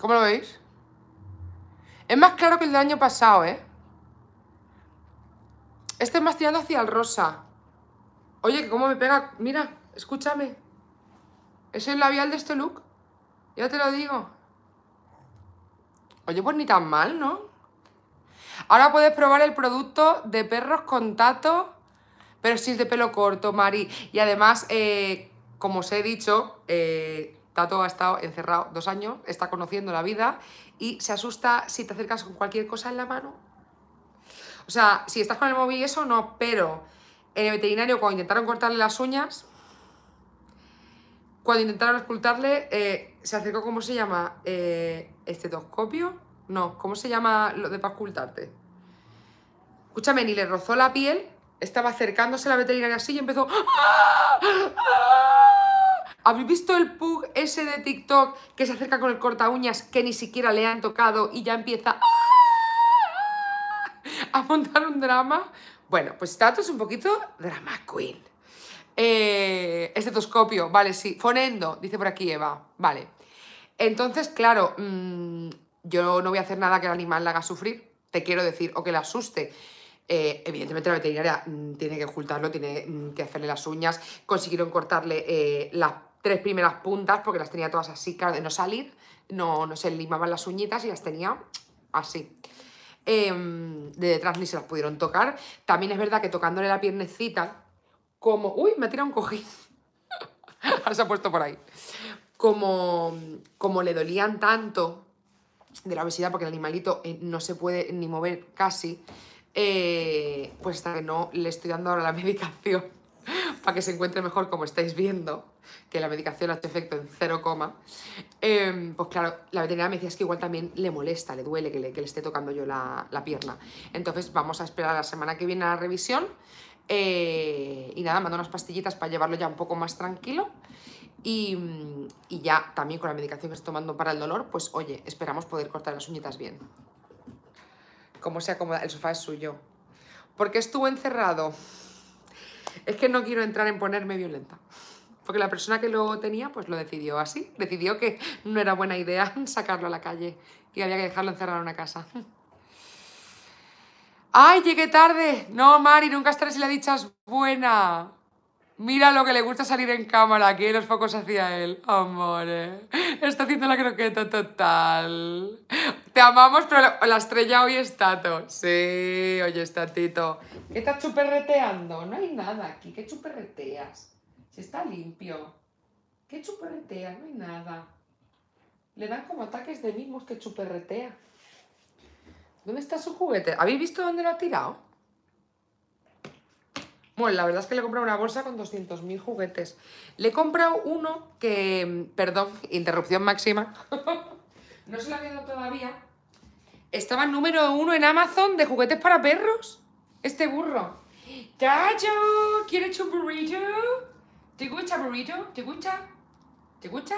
S1: ¿Cómo lo veis? Es más claro que el del año pasado, ¿eh? Este es más tirando hacia el rosa. Oye, que cómo me pega... Mira, escúchame. ¿Es el labial de este look? Ya te lo digo. Oye, pues ni tan mal, ¿no? Ahora puedes probar el producto de perros con tato, pero si es de pelo corto, Mari. Y además, eh, como os he dicho, eh, Tato ha estado encerrado dos años, está conociendo la vida y se asusta si te acercas con cualquier cosa en la mano. O sea, si estás con el móvil y eso, no, pero en el veterinario cuando intentaron cortarle las uñas, cuando intentaron escultarle, eh, se acercó, ¿cómo se llama? Eh, ¿Estetoscopio? No, ¿cómo se llama lo de para escultarte? Escúchame, ni le rozó la piel, estaba acercándose la veterinaria así y empezó... ¡Ah! ¡Ah! ¿Habéis visto el pug ese de TikTok que se acerca con el corta uñas que ni siquiera le han tocado y ya empieza a montar un drama? Bueno, pues Tato este es un poquito drama queen. Eh, estetoscopio, vale, sí. Fonendo, dice por aquí Eva, vale. Entonces, claro, mm, yo no voy a hacer nada que el animal la haga sufrir, te quiero decir, o que le asuste. Eh, evidentemente la veterinaria mm, tiene que ocultarlo, tiene mm, que hacerle las uñas, consiguieron cortarle las eh, la tres primeras puntas, porque las tenía todas así, claro, de no salir, no, se limaban las uñitas y las tenía así. Em, de detrás ni se las pudieron tocar. También es verdad que tocándole la piernecita, como... ¡Uy! Me ha tirado un cojín. [laughs] Ahora se ha puesto por ahí. Como, como le dolían tanto de la obesidad, porque el animalito eh, no se puede ni mover casi, eh, pues hasta que no le estoy dando ahora la [laughs] medicación para que se encuentre mejor, como estáis viendo que la medicación hace efecto en cero coma, em, pues claro, la veterinaria me decía es que igual también le molesta, le duele que le, esté tocando yo la, pierna. Entonces vamos a esperar a la semana que viene a la revisión eh, y nada, mando unas pastillitas para llevarlo ya un poco más tranquilo. Y, ya también con la medicación que estoy tomando para el dolor, pues oye, esperamos poder cortar las uñitas bien. Como se acomoda, el sofá es suyo. Porque estuvo encerrado. Es que no quiero entrar en ponerme violenta. Porque la persona que lo tenía, pues lo decidió así. Decidió que no era buena idea [laughs] sacarlo a la calle y había que dejarlo encerrado en una casa. ¡Ay, llegué tarde! No, Mari, nunca estaré si la dicha es buena. Mira lo que le gusta salir en cámara, aquí los focos hacia él. Amore, está haciendo la croqueta total. Te amamos, pero la estrella hoy está todo. Sí, hoy está Tito. ¿Qué estás chuperreteando? No hay nada aquí, ¿qué chuperreteas? Si está limpio. ¿Qué chuperretea? No hay nada. Le dan como ataques de mismos que chuperretea. ¿Dónde está su juguete? ¿Habéis visto dónde lo ha tirado? Bueno, la verdad es que le he comprado una bolsa con 200.000 juguetes. Le he comprado uno que, perdón, interrupción máxima, [laughs] no se lo había dado todavía. Estaba número uno en Amazon de juguetes para perros. Este burro. ¡Cacho! ¿Quiere un ¿Te gusta, burrito? ¿Te gusta? ¿Te gusta?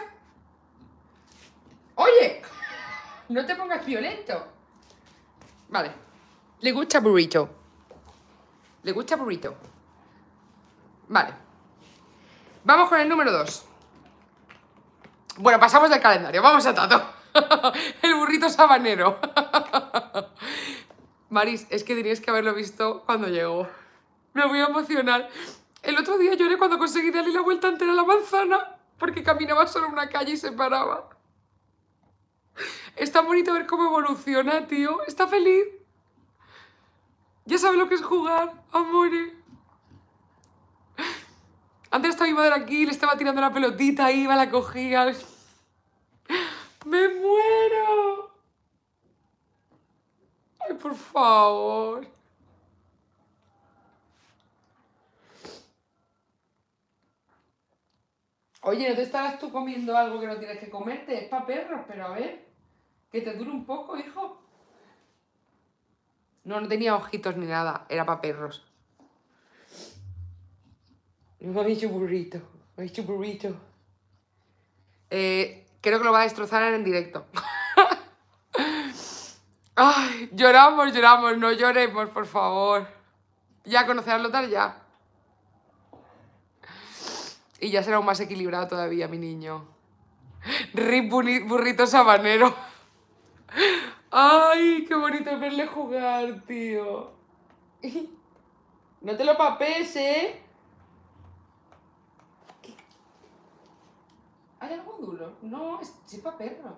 S1: Oye, no te pongas violento. Vale. Le gusta burrito. Le gusta burrito. Vale. Vamos con el número 2. Bueno, pasamos del calendario. Vamos a Tato. [laughs] el burrito sabanero. [laughs] Maris, es que tenías que haberlo visto cuando llegó. Me voy a emocionar. El otro día lloré cuando conseguí darle la vuelta entera a la manzana porque caminaba solo una calle y se paraba. Está bonito ver cómo evoluciona, tío. Está feliz. Ya sabe lo que es jugar, amore. Antes estaba mi madre aquí, le estaba tirando la pelotita, iba, la cogía. ¡Me muero! ¡Ay, por favor! Oye, ¿no te estarás tú comiendo algo que no tienes que comerte? Es para perros, pero a ver, que te dure un poco, hijo. No, no tenía ojitos ni nada, era para perros. Me ha dicho burrito, Me ha dicho burrito. Eh, creo que lo va a destrozar en directo. [laughs] Ay, lloramos, lloramos, no lloremos, por favor. Ya conocerlo tal ya. Y ya será un más equilibrado todavía, mi niño. Rip burrito sabanero. Ay, qué bonito verle jugar, tío. No te lo papes, ¿eh? ¿Hay algo duro? No, es chipa perro.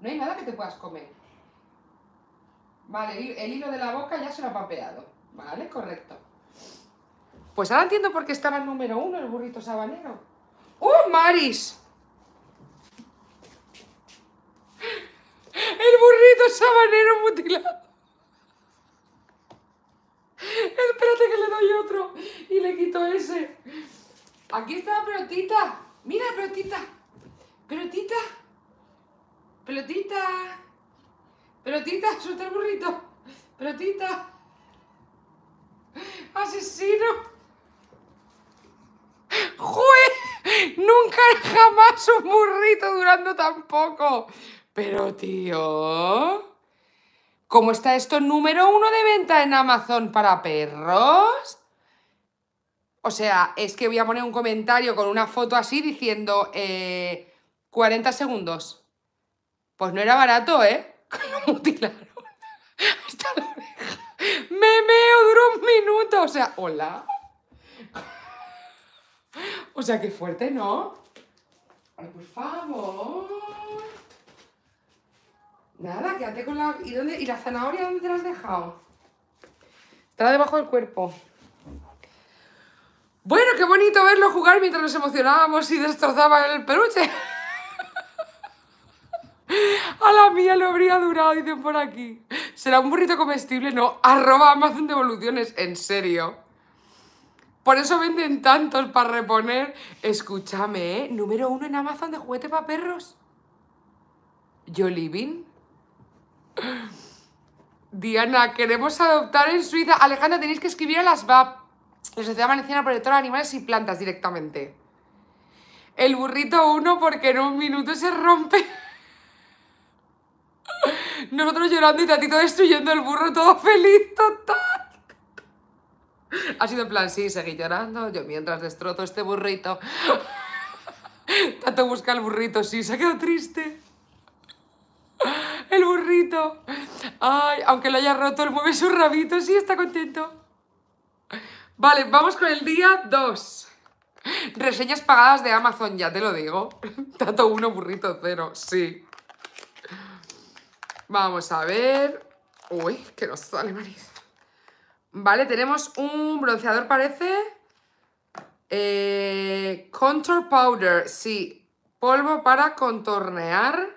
S1: No hay nada que te puedas comer. Vale, el hilo de la boca ya se lo ha papeado. Vale, correcto. Pues ahora entiendo por qué estaba el número uno, el burrito sabanero. ¡Oh, Maris! El burrito sabanero mutilado. Espérate que le doy otro y le quito ese. Aquí está la pelotita. Mira, pelotita. Pelotita. Pelotita. Pelotita, suelta el burrito. Pelotita. Asesino. ¡Jue! Nunca [laughs] jamás un burrito durando tan poco. Pero tío, ¿cómo está esto número uno de venta en Amazon para perros? O sea, es que voy a poner un comentario con una foto así diciendo 40 eh, segundos. Pues no era barato, ¿eh? Lo [laughs] mutilaron. [laughs] Hasta la oreja. Me duró un minuto. O sea, hola. [gasps] O sea, que fuerte, ¿no? Ay, por favor. Nada, quédate con la... ¿Y, la zanahoria dónde te la has dejado? Está debajo del cuerpo. Bueno, qué bonito verlo jugar mientras nos emocionábamos y destrozaba el peluche. [laughs] A la mía Lo habría durado, dicen por aquí. ¿Será un burrito comestible? No, arroba Amazon Devoluciones, en serio. Por eso venden tantos para reponer. Escúchame, ¿eh? Número uno en Amazon de juguete para perros. Yo Diana, queremos adoptar en Suiza. Alejandra, tenéis que escribir a las VAP, la Sociedad Valenciana Protectora de Animales y Plantas, directamente. El burrito uno, porque en un minuto se rompe. Nosotros llorando y Tatito destruyendo el burro, todo feliz, total. Ha sido en plan, sí, seguí llorando, yo mientras destrozo este burrito. Tanto busca el burrito, sí, se ha quedado triste. El burrito. Ay, aunque lo haya roto, él mueve su rabito, sí, está contento. Vale, vamos con el día 2. Reseñas pagadas de Amazon, ya te lo digo. Tato 1, burrito 0, sí. Vamos a ver. Uy, que nos sale, Marisa. Vale, tenemos un bronceador, parece. Eh, contour powder, sí. Polvo para contornear.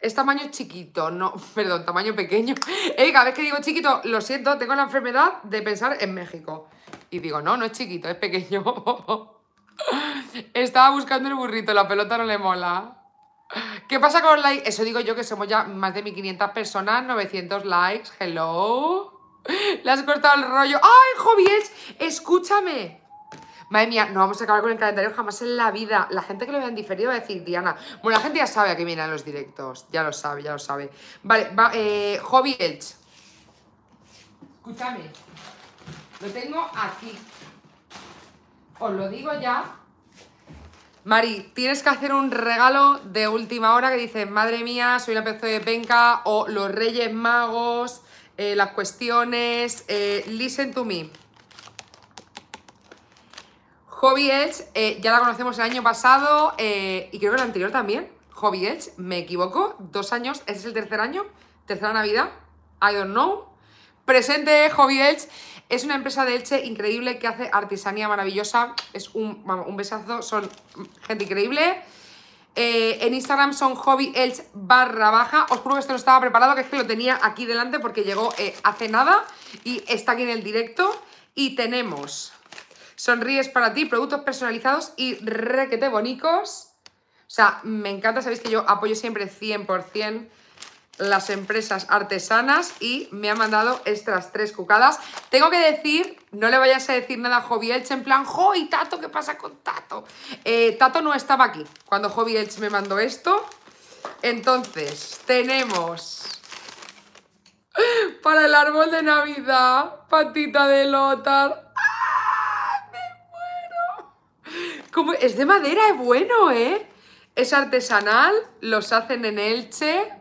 S1: Es tamaño chiquito, no, [laughs] perdón, tamaño pequeño. Ey, eh, cada vez que digo chiquito, lo siento, tengo la enfermedad de pensar en México. Y digo, no, no es chiquito, es pequeño. [laughs] Estaba buscando el burrito, la pelota no le mola. ¿Qué pasa con los likes? Eso digo yo que somos ya más de 1500 personas, 900 likes, hello. [laughs] Le has cortado el rollo. ¡Ay, Elch, Escúchame. Madre mía, no vamos a acabar con el calendario jamás en la vida. La gente que lo vea diferido va a decir, Diana. Bueno, la gente ya sabe a qué vienen los directos. Ya lo sabe, ya lo sabe. Vale, va, eh, Escúchame. Lo tengo aquí. Os lo digo ya. Mari, tienes que hacer un regalo de última hora que dice, madre mía, soy la pez de penca o los reyes magos eh, las cuestiones, eh, listen to me. Hobby Edge, eh, ya la conocemos el año pasado y creo que el anterior también. Hobby Edge, me equivoco, dos años, ese es el tercer año, tercera Navidad, I don't know. Presente Hobby Edge, es una empresa de Elche increíble que hace artesanía maravillosa, es un, un besazo, son gente increíble. Eh, en Instagram son hobbyelch barra baja. Os juro que esto no estaba preparado, que es que lo tenía aquí delante porque llegó eh, hace nada y está aquí en el directo. Y tenemos sonríes para ti, productos personalizados y requete bonicos. O sea, me encanta, sabéis que yo apoyo siempre 100% las empresas artesanas y me ha mandado estas tres cucadas. Tengo que decir, no le vayas a decir nada a Joby Elche en plan, ¡Joy, Tato, qué pasa con Tato! Eh, Tato no estaba aquí cuando Joby Elche me mandó esto. Entonces, tenemos para el árbol de Navidad, patita de Lotar. ¡Ah, ¡Me muero! Como, es de madera, es bueno, ¿eh? Es artesanal, los hacen en Elche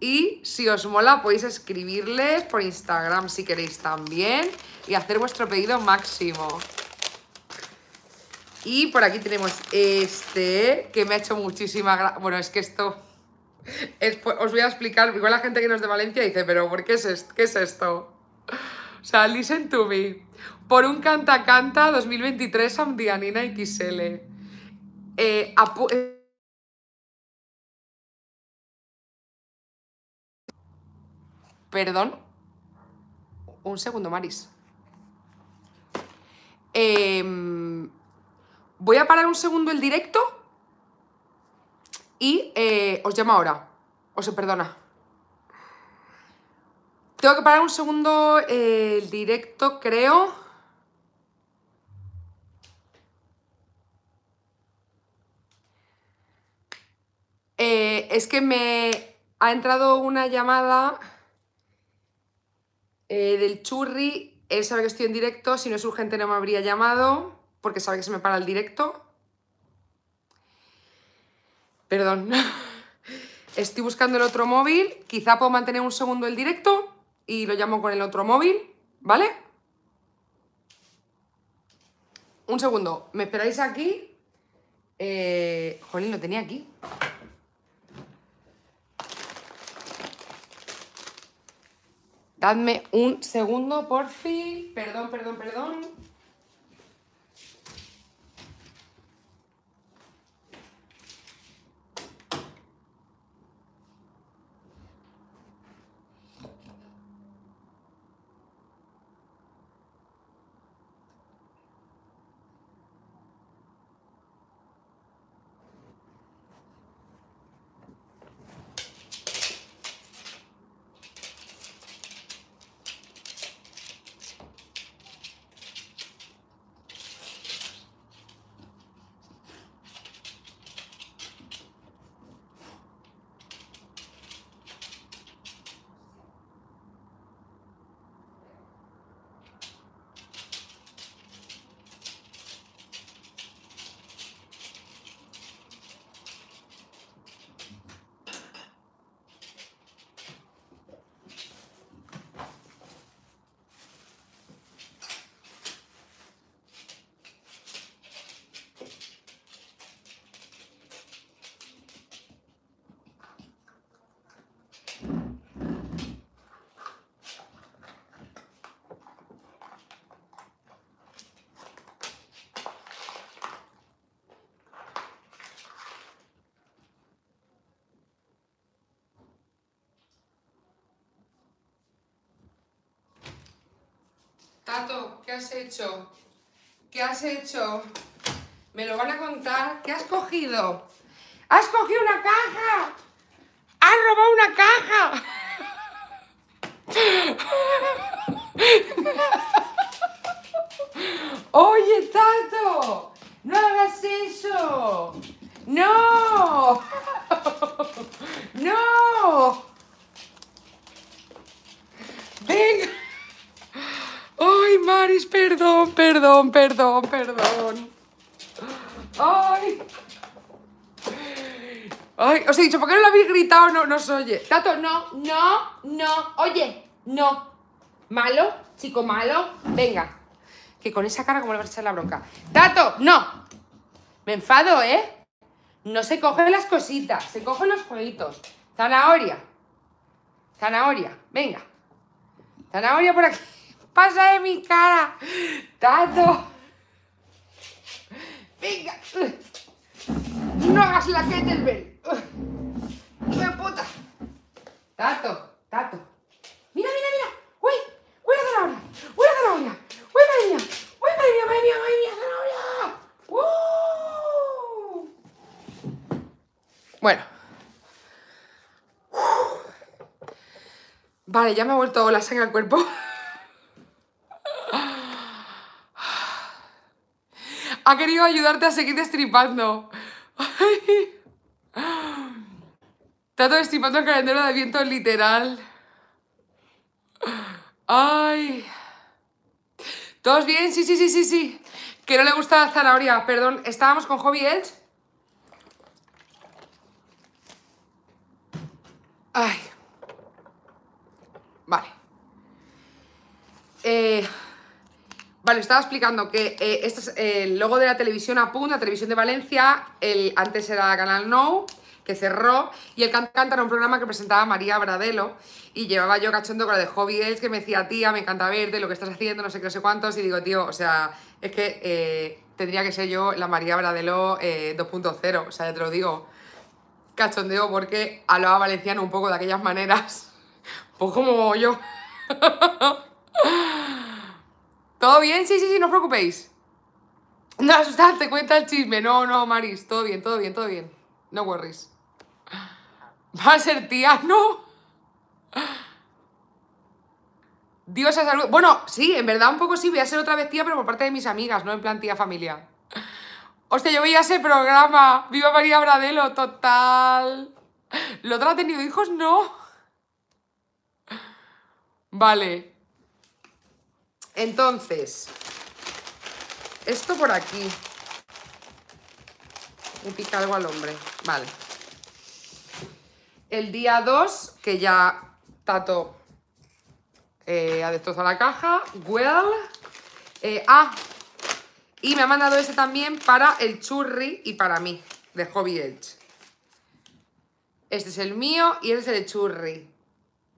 S1: y si os mola, podéis escribirles por Instagram si queréis también y hacer vuestro pedido máximo. Y por aquí tenemos este, que me ha hecho muchísima gracia. Bueno, es que esto... [laughs] Pues, os voy a explicar, igual la gente que nos de Valencia dice, pero ¿por qué es, esto? qué es esto? O sea, listen to me. Por un canta canta 2023 Amdianina XL. Eh, Perdón. Un segundo, Maris. Em, voy a parar un segundo el directo y eh, os llamo ahora. O se perdona. Tengo que parar un segundo eh, el directo, creo. Eh, es que me ha entrado una llamada. Eh, del churri, él sabe que estoy en directo, si no es urgente no me habría llamado, porque sabe que se me para el directo. Perdón. [laughs] Estoy buscando el otro móvil, quizá puedo mantener un segundo el directo y lo llamo con el otro móvil, ¿vale? Un segundo, ¿me esperáis aquí? Eh, jolín, lo tenía aquí. Dadme un segundo, por fin. Perdón, perdón, perdón. ¿Qué has hecho? ¿Qué has hecho? Me lo van a contar. ¿Qué has cogido? ¡Has cogido una caja! ¡Has robado una caja! perdón, perdón, Ay. Ay, os he dicho, ¿por qué no lo habéis gritado? No, no se oye. Tato, no, no, no. Oye, no. Malo, chico malo. Venga. Que con esa cara, como le vas a echar la bronca? Tato, no. Me enfado, ¿eh? No se cogen las cositas, se cogen los jueguitos. Zanahoria. Zanahoria, venga. Zanahoria por aquí pasa de mi cara. Tato. Venga. No hagas la kettlebell. ¡Qué puta! Tato, tato. Mira, mira, mira. Uy, uy la zanahoria. Uy la zanahoria. Uy, madre mía. Uy, madre mía, madre mía, madre mía, zanahoria. ¡Uh! Bueno. Vale, ya me ha vuelto la sangre al cuerpo. ha querido ayudarte a seguir destripando. Trato destripando el calendario de viento literal. Ay. ¿Todos bien? Sí, sí, sí, sí, sí. Que no le gusta la zanahoria. Perdón, estábamos con Hobby Edge. Ay. Vale. Eh... Vale, estaba explicando que eh, este es eh, el logo de la televisión Apun, la televisión de Valencia, el, antes era Canal No, que cerró, y el Canta era un programa que presentaba María Bradelo, y llevaba yo cachondeo con la de Hobby que me decía, tía, me encanta verte, lo que estás haciendo, no sé qué, no sé cuántos, y digo, tío, o sea, es que eh, tendría que ser yo la María Bradelo 2.0, o sea, ya te lo digo, cachondeo porque hablaba valenciano un poco de aquellas maneras, [laughs] pues como yo. [laughs] ¿Todo bien? Sí, sí, sí, no os preocupéis. No te cuenta el chisme. No, no, Maris, todo bien, todo bien, todo bien. No worries. Va a ser tía, no. Dios a salud. Bueno, sí, en verdad un poco sí, voy a ser otra vez tía, pero por parte de mis amigas, no en plan tía familia. Hostia, yo veía ese programa. Viva María Bradelo, total. ¿Lo otro ha tenido hijos? No. Vale. Entonces, esto por aquí. Me pica algo al hombre. Vale. El día 2, que ya Tato eh, ha destrozado la caja. Well. Eh, ah. Y me ha mandado ese también para el churri y para mí, de Hobby Edge. Este es el mío y este es el de churri.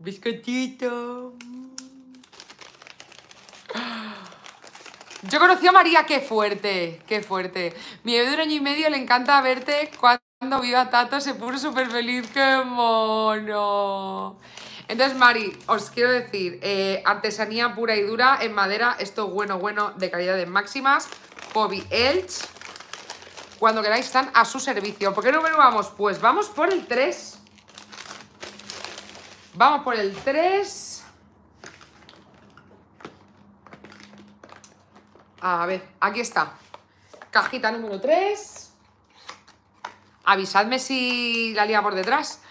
S1: Biscochito. Yo conocí a María, qué fuerte, qué fuerte. Mi bebé de un año y medio le encanta verte. Cuando viva Tato se puso súper feliz, qué mono. Entonces, Mari, os quiero decir, eh, artesanía pura y dura en madera, esto bueno, bueno, de de máximas. Hobby Elch. Cuando queráis, están a su servicio. ¿Por qué número vamos? Pues vamos por el 3. Vamos por el 3. A ver, aquí está. Cajita número 3. Avisadme si la lía por detrás.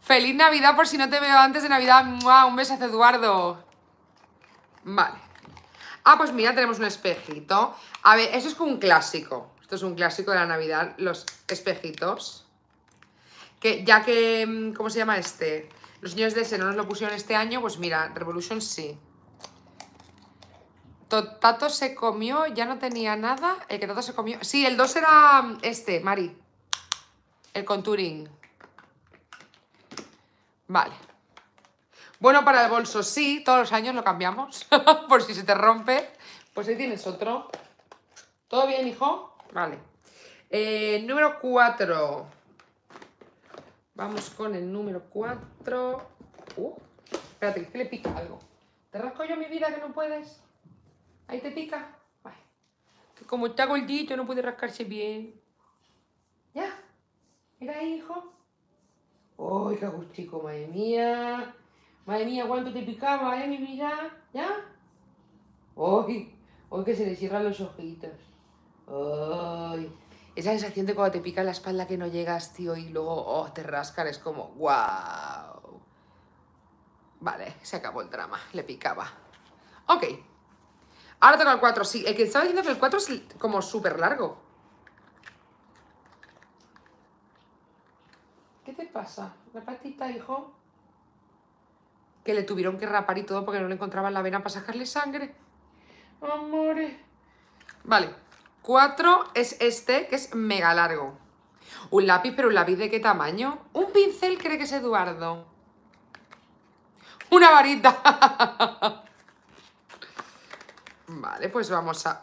S1: Feliz Navidad por si no te veo antes de Navidad. ¡Wow! Un hace Eduardo. Vale. Ah, pues mira, tenemos un espejito. A ver, eso es como un clásico. Esto es un clásico de la Navidad, los espejitos. Que ya que, mm, ¿cómo se llama este? Los niños de ese no nos lo pusieron este año, pues mira, Revolution sí. Tato se comió, ya no tenía nada. El que Tato se comió. Sí, el 2 era mm, este, Mari. El contouring. Vale. Bueno para el bolso, sí, todos los años lo cambiamos. [laughs] por si se te rompe. Pues ahí tienes otro. ¿Todo bien, hijo? Vale. Eh, número 4. Vamos con el número 4. Uh, espérate, que le pica algo. ¿Te rasco yo mi vida que no puedes? Ahí te pica. Como está gordito, no puede rascarse bien. Ya. Mira ahí, hijo. ¡Ay, qué agustico, madre mía! Madre mía, cuánto te picaba, ¿eh, mi vida? ¿Ya? ¡Ay! ¡Ay, que se le cierran los ojitos! ¡Ay! Esa sensación de cuando te pica la espalda que no llegas, tío, y luego oh, te rascan, es como ¡guau! Vale, se acabó el drama, le picaba. Ok. Ahora toca el 4, sí. El que estaba diciendo que el 4 es como súper largo. ¿Qué te pasa? ¿La patita, hijo? Que le tuvieron que rapar y todo porque no le encontraban la vena para sacarle sangre. Amores. Vale. 4 es este, que es mega largo. Un lápiz, pero un lápiz de qué tamaño? Un pincel cree que es Eduardo. Una varita. [laughs] Vale, pues vamos a...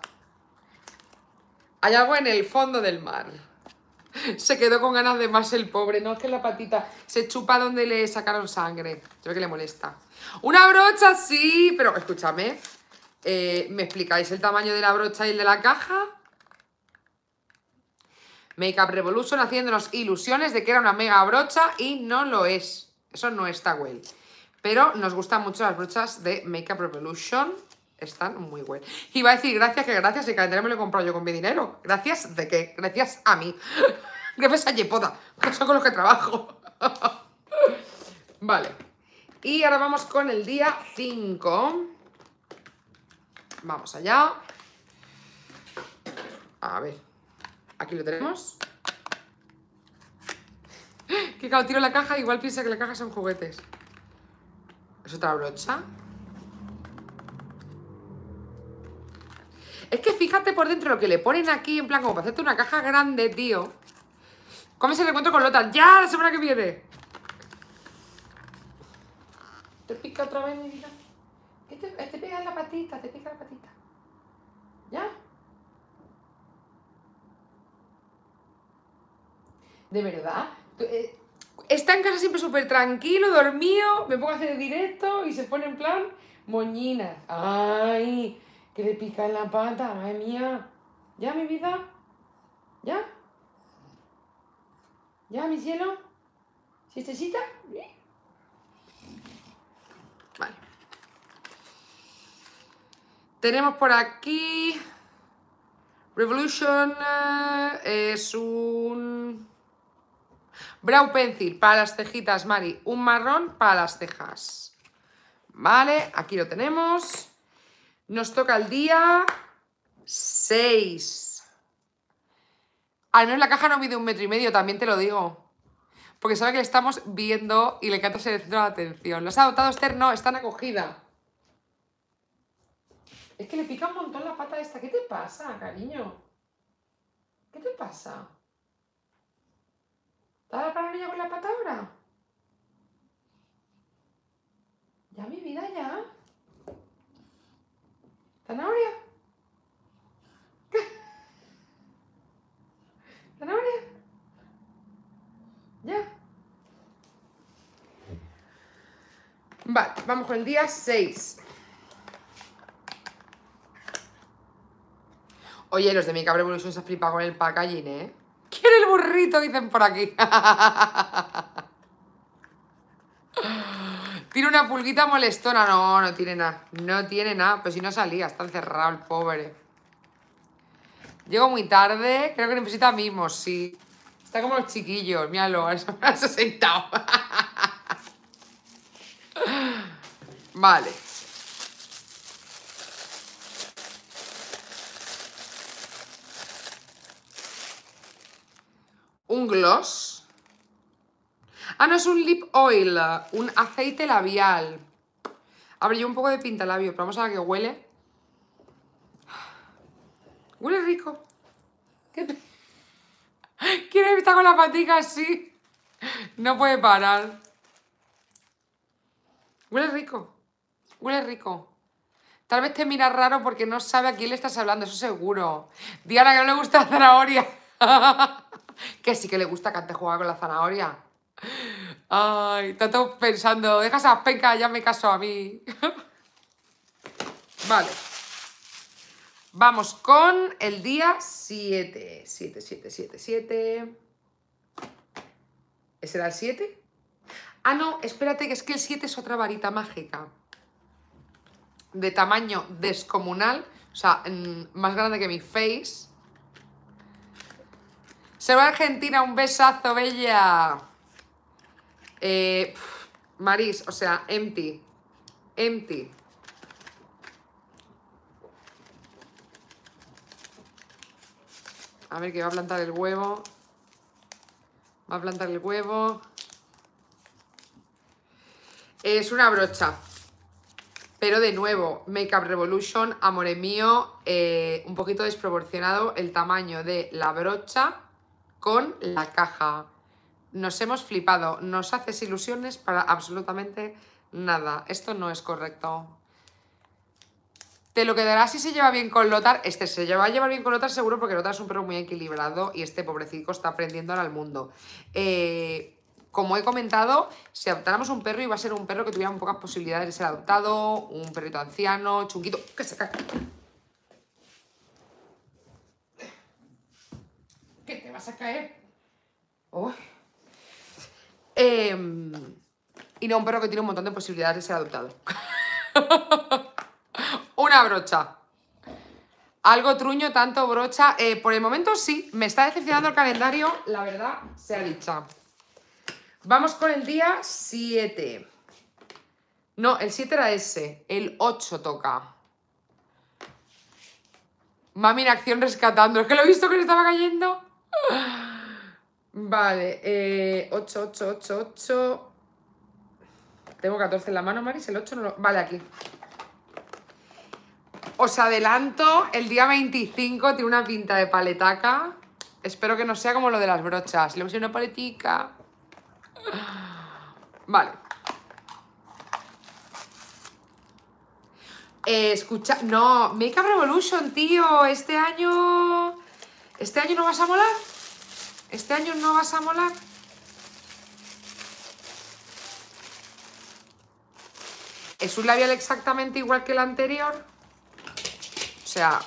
S1: Hay algo en el fondo del mar. Se quedó con ganas de más el pobre. No es que la patita se chupa donde le sacaron sangre. Yo creo que le molesta. Una brocha, sí, pero escúchame. Eh, ¿Me explicáis el tamaño de la brocha y el de la caja? Makeup Revolution haciéndonos ilusiones de que era una mega brocha y no lo es. Eso no está well. Pero nos gustan mucho las brochas de Makeup Revolution. Están muy buenos. va a decir gracias, que gracias, el calendario me lo he comprado yo con mi dinero. ¿Gracias de qué? Gracias a mí. [laughs] gracias a Yepoda, que son con los que trabajo. [laughs] vale. Y ahora vamos con el día 5. Vamos allá. A ver. Aquí lo tenemos. Que cao, tiro la caja, igual piensa que la caja son juguetes. ¿Es otra brocha? Es que fíjate por dentro lo que le ponen aquí, en plan, como para hacerte una caja grande, tío. ¿Cómo se encuentro con lota ¡Ya! La semana que viene. Te pica otra vez, mi hija. Eh, te, pega en la patita, te pica la patita. ¿Ya? De verdad. Eh, Está en casa siempre súper tranquilo, dormido, me pongo a hacer directo y se pone en plan Moñina ¡Ay! que le pica en la pata, madre mía. ¿Ya, mi vida? ¿Ya? ¿Ya, mi cielo? ¿Siestecita? Vale. Tenemos por aquí... Revolution eh, es un... Brow Pencil para las cejitas, Mari. Un marrón para las cejas. Vale, aquí lo tenemos. Nos toca el día 6. Al menos la caja no mide un metro y medio, también te lo digo. Porque sabe que le estamos viendo y le encanta ser el centro de atención. ¿lo has Los no, está están acogida. Es que le pica un montón la pata esta. ¿Qué te pasa, cariño? ¿Qué te pasa? ¿está la paranoia con la pata ahora? Ya, mi vida, ya. Zanahoria. Zanahoria. Ya. Vale, vamos con el día 6. Oye, los de mi cabra evolución se flipa con el packaging, ¿eh? ¿Quién es el burrito? Dicen por aquí. [laughs] Tiene una pulguita molestona. No, no tiene nada. No tiene nada. Pues si no salía, está encerrado el pobre. Llego muy tarde. Creo que necesita mimos, sí. Está como los chiquillos. Míralo, [laughs] eso sentado. vale. Un gloss. Ah, no, es un lip oil, eh, un aceite labial. Abre yo un poco de labio, pero vamos a ver qué huele. Huele rico. ¿Qué [laughs] ¿Quiere con la patica así? No puede parar. Huele rico. Huele rico. Tal vez te mira raro porque no sabe a quién le estás hablando, eso seguro. Diana, que no le gusta la zanahoria. [laughs] que sí que le gusta que antes jugaba con la zanahoria. Ay, tanto pensando, deja esas pencas, ya me caso a mí. [laughs] vale. Vamos con el día 7. 7, 7, 7, 7. ¿Ese era el 7? Ah, no, espérate, que es que el 7 es otra varita mágica. De tamaño descomunal, o sea, más grande que mi face. Se va a Argentina, un besazo, bella. Eh, Maris, o sea, empty. Empty. A ver, que va a plantar el huevo. Va a plantar el huevo. Es una brocha. Pero de nuevo, Makeup Revolution, amore mío, eh, un poquito desproporcionado el tamaño de la brocha con la caja. Nos hemos flipado, nos haces ilusiones para absolutamente nada. Esto no es correcto. Te lo quedará si se lleva bien con Lotar. Este se lleva a llevar bien con Lotar seguro porque Lotar es un perro muy equilibrado y este pobrecito está aprendiendo ahora al mundo. Eh, como he comentado, si adoptáramos un perro iba a ser un perro que tuviera pocas posibilidades de ser adoptado, un perrito anciano, chunquito, que se cae. ¿Qué te vas a caer? Uy. Em, y no un perro que tiene un montón de posibilidades de ser adoptado. [laughs] Una brocha. Algo truño, tanto brocha. Eh, por el momento sí, me está decepcionando el calendario, la verdad, se ha dicha. Vamos con el día 7. No, el 7 era ese, el 8 toca. Mami en acción rescatando. Es que lo he visto que se estaba cayendo. Vale, 8, 8, 8, 8. Tengo 14 en la mano, Maris. El 8 no lo... Vale, aquí. Os adelanto, el día 25 tiene una pinta de paletaca. Espero que no sea como lo de las brochas. Le usé una paletica. Vale. Eh, escucha... No, Makeup Revolution, tío. Este año... ¿Este año no vas a molar? ¿Este año no vas a molar? ¿Es un labial exactamente igual que el anterior? O sea,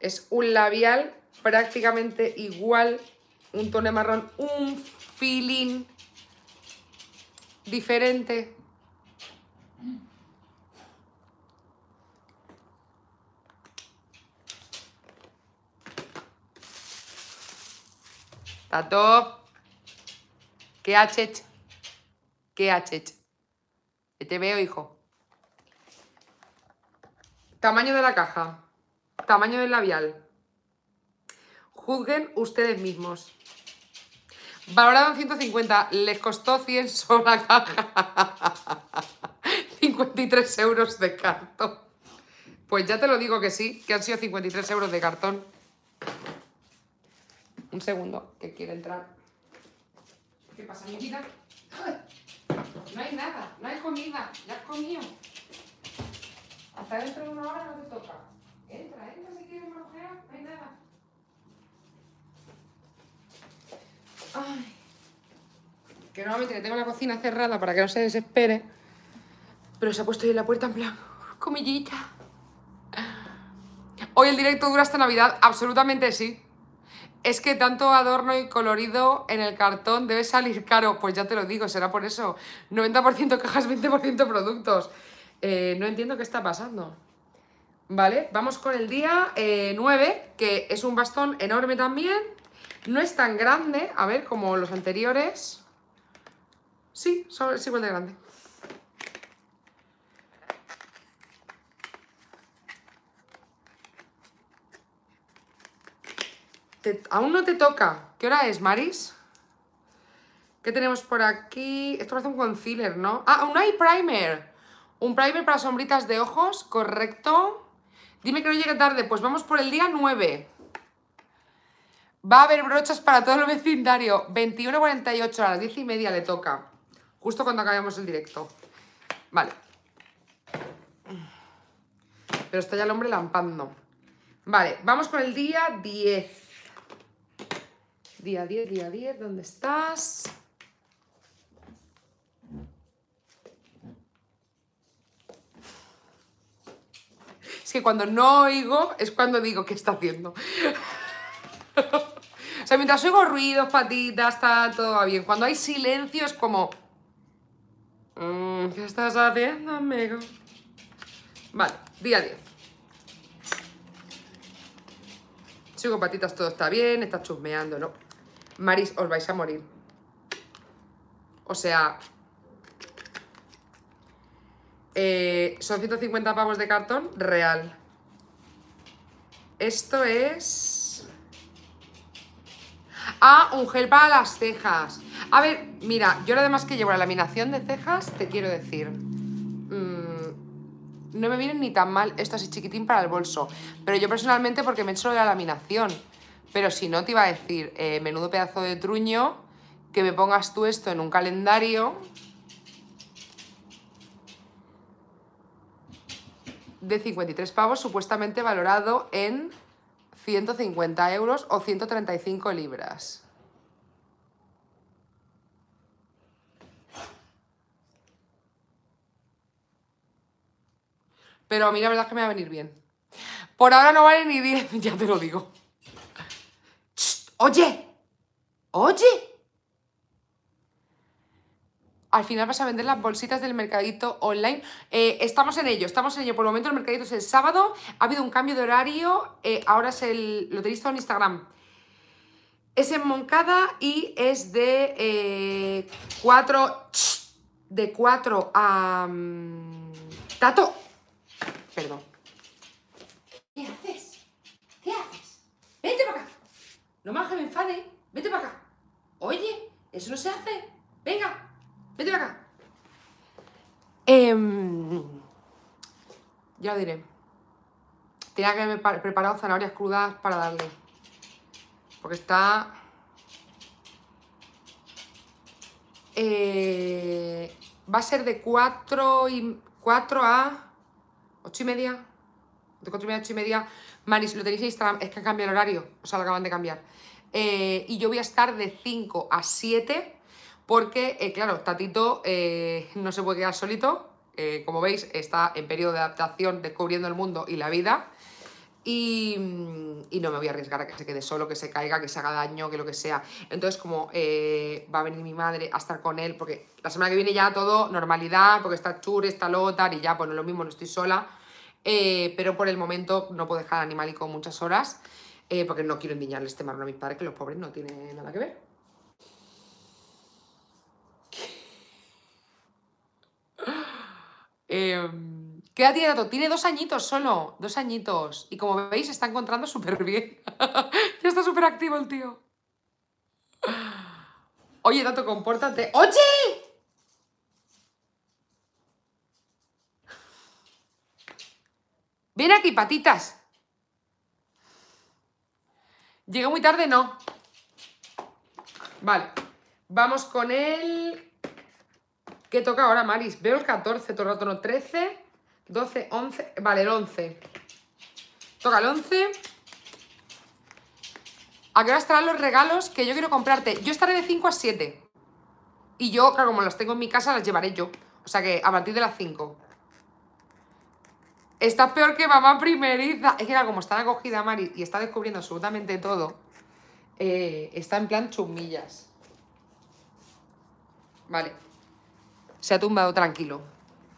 S1: es un labial prácticamente igual, un tono marrón, un feeling diferente. Tato. ¿Qué haces? ¿Qué haces? Que te veo, hijo. Tamaño de la caja. Tamaño del labial. Juzguen ustedes mismos. Valorado en 150. Les costó 100 solo la caja. 53 euros de cartón. Pues ya te lo digo que sí, que han sido 53 euros de cartón. Un segundo, que quiere entrar. ¿Qué pasa, mi vida? No hay nada, no hay comida, ya has comido. Hasta dentro de una hora no te toca. Entra, entra si quieres marujear, no hay nada. Ay. Que normalmente le tengo la cocina cerrada para que no se desespere. Pero se ha puesto ahí en la puerta en plan, comillita. Hoy el directo dura hasta Navidad, absolutamente sí. Es que tanto adorno y colorido en el cartón debe salir caro. Pues ya te lo digo, será por eso. 90% cajas, 20% productos. Eh, no entiendo qué está pasando. Vale, vamos con el día 9, eh, que es un bastón enorme también. No es tan grande, a ver, como los anteriores. Sí, es igual de grande. aún no te toca. ¿Qué hora es, Maris? ¿Qué tenemos por aquí? Esto parece un concealer, ¿no? ¡Ah, un eye primer! Un primer para sombritas de ojos, correcto. Dime que no llegue tarde. Pues vamos por el día 9. Va a haber brochas para todo el vecindario. 21.48 a las 10 y media le toca. Justo cuando acabemos el directo. Vale. Pero está ya el hombre lampando. Vale, vamos con el día 10. Día 10, día 10, ¿dónde estás? Es que cuando no oigo es cuando digo qué está haciendo. [laughs] o sea, mientras oigo ruidos, patitas, está todo bien. Cuando hay silencio es como... Mm, ¿Qué estás haciendo, amigo? Vale, día 10. Sigo patitas, todo está bien, está chusmeando, ¿no? Maris, os vais a morir. O sea... Eh, son 150 pavos de cartón real. Esto es... Ah, un gel para las cejas. A ver, mira, yo lo demás que llevo la laminación de cejas, te quiero decir... Mm, no me vienen ni tan mal esto así chiquitín para el bolso. Pero yo personalmente porque me he hecho la laminación. Pero si no, te iba a decir, eh, menudo pedazo de truño, que me pongas tú esto en un calendario de 53 pavos, supuestamente valorado en 150 euros o 135 libras. Pero a mí la verdad es que me va a venir bien. Por ahora no vale ni 10, [laughs] ya te lo digo. Oye, oye. Al final vas a vender las bolsitas del mercadito online. Eh, estamos en ello, estamos en ello. Por el momento el mercadito es el sábado. Ha habido un cambio de horario. Eh, ahora es el... Lo tenéis todo en Instagram. Es en Moncada y es de eh, Cuatro 4... De 4 a... Mm, Tato. Perdón. ¿Qué haces? ¿Qué haces? Vente para acá. No más que me enfade. Vete para acá. Oye, eso no se hace. Venga, vete para acá. Em, ya lo diré. Tenía que haberme preparado zanahorias crudas para darle. Porque está... Eh, va a ser de 4, y, 4 a 8 y media. De 4 y media a 8 y media. Maris, lo tenéis en Instagram. Es que han el horario. O sea, lo acaban de cambiar. Eh, y yo voy a estar de 5 a 7 porque, eh, claro, Tatito eh, no se puede quedar solito, como veis está en periodo de adaptación, descubriendo el mundo y la vida y, no me voy a arriesgar a que se quede solo, que se caiga, que se haga daño, que lo que sea. Entonces, como va a venir mi madre a estar con él, porque la semana que viene ya todo normalidad, porque está Chur, está lotar y ya, bueno, pues, lo mismo, no estoy sola. pero por el momento no puedo dejar al animalico muchas horas. Eh, porque no quiero endiñarle este marrón a mis padres, que los pobres no tienen nada que ver. ¿Qué em, edad tiene dato? Tiene dos añitos solo, dos añitos. Y como veis, se está encontrando súper bien. [laughs] ya está súper activo el tío. Oye, dato, compórtate. ¡Oye! Ven aquí, patitas. Llegué muy tarde, no. Vale. Vamos con el... ¿Qué toca ahora, Maris? Veo el 14 todo el rato, no. 13, 12, 11... Vale, el 11. Toca el 11. ¿A qué hora estarán los regalos que yo quiero comprarte? Yo estaré de 5 a 7. Y yo, claro, como las tengo en mi casa, las llevaré yo. O sea que a partir de las 5. Estás peor que mamá primeriza. Es que como está la acogida Mari y está descubriendo absolutamente todo, eh, está en plan chumillas. Vale. Se ha tumbado tranquilo.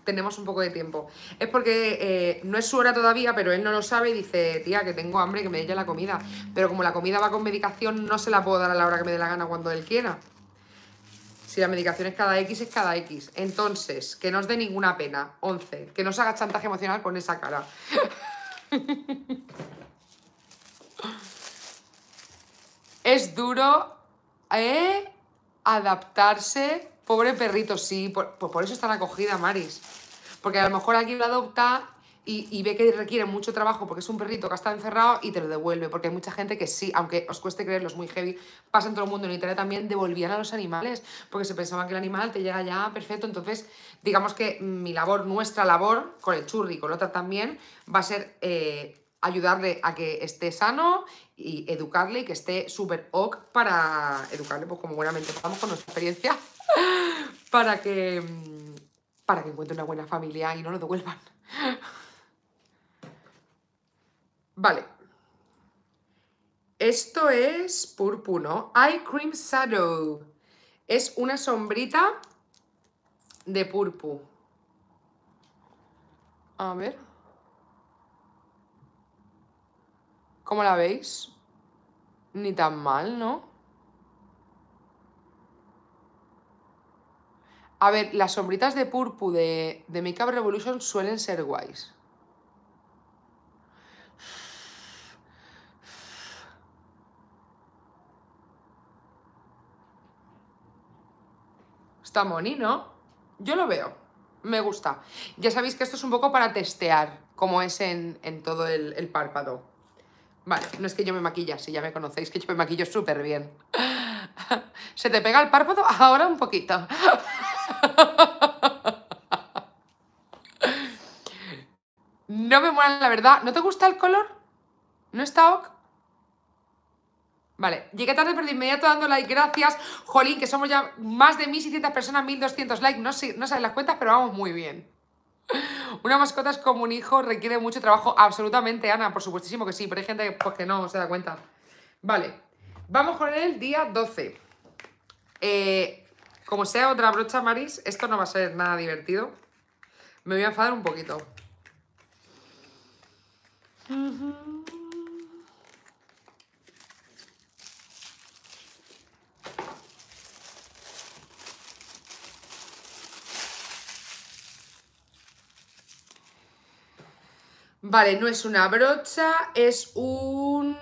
S1: Tenemos un poco de tiempo. Es porque eh, no es su hora todavía, pero él no lo sabe y dice, tía, que tengo hambre, que me dé ya la comida. Pero como la comida va con medicación, no se la puedo dar a la hora que me dé la gana cuando él quiera. Si la medicación es cada X, es cada X. Entonces, que no os dé ninguna pena. 11. Que no os haga chantaje emocional con esa cara. [laughs] es duro ¿eh? adaptarse. Pobre perrito, sí. Pues por, eso está la acogida, Maris. Porque a lo mejor alguien lo adopta y, ve que requiere mucho trabajo porque es un perrito que ha estado encerrado y te lo devuelve. Porque hay mucha gente que sí, aunque os cueste creerlo, es muy heavy, pasa en todo el mundo. En internet también devolvían a los animales porque se pensaban que el animal te llega ya perfecto. Entonces, digamos que mm, mi labor, nuestra labor, con el churri y con otra también, va a ser... Eh, ayudarle a que esté sano y educarle y que esté súper ok para educarle, pues como buenamente estamos con nuestra experiencia, [laughs] para que, mm, para que encuentre una buena familia y no lo devuelvan. Vale. Esto es ¿no? Eye Cream Shadow. Es una sombrita de purpu. A ver. ¿Cómo la veis? Ni tan mal, ¿no? A ver, las sombritas de purpu de, de Makeup Revolution suelen ser guays. moni, ¿no? Yo lo veo. Me gusta. Ya sabéis que esto es un poco para testear como es en, todo el, párpado. Vale, no es que yo me maquilla, si ya me conocéis, que yo me maquillo súper bien. [laughs] ¿Se te pega el párpado? [laughs] Ahora un poquito. [laughs] No me mola la verdad. ¿No te gusta el color? ¿No está ok? Vale, llegué tarde pero de inmediato dando like, gracias. Jolín, que somos ya más de 1.600 personas, 1.200 likes, no sé, no sabes las cuentas, pero vamos muy bien. [laughs] Una mascota es como un hijo, requiere mucho trabajo, absolutamente, Ana, por supuestísimo que sí, pero hay gente que, pues, no se da cuenta. Vale, vamos con el día 12. Eh, como sea otra brocha, Maris, esto no va a ser nada divertido. Me voy a enfadar un poquito. Vale, no es una brocha, es un...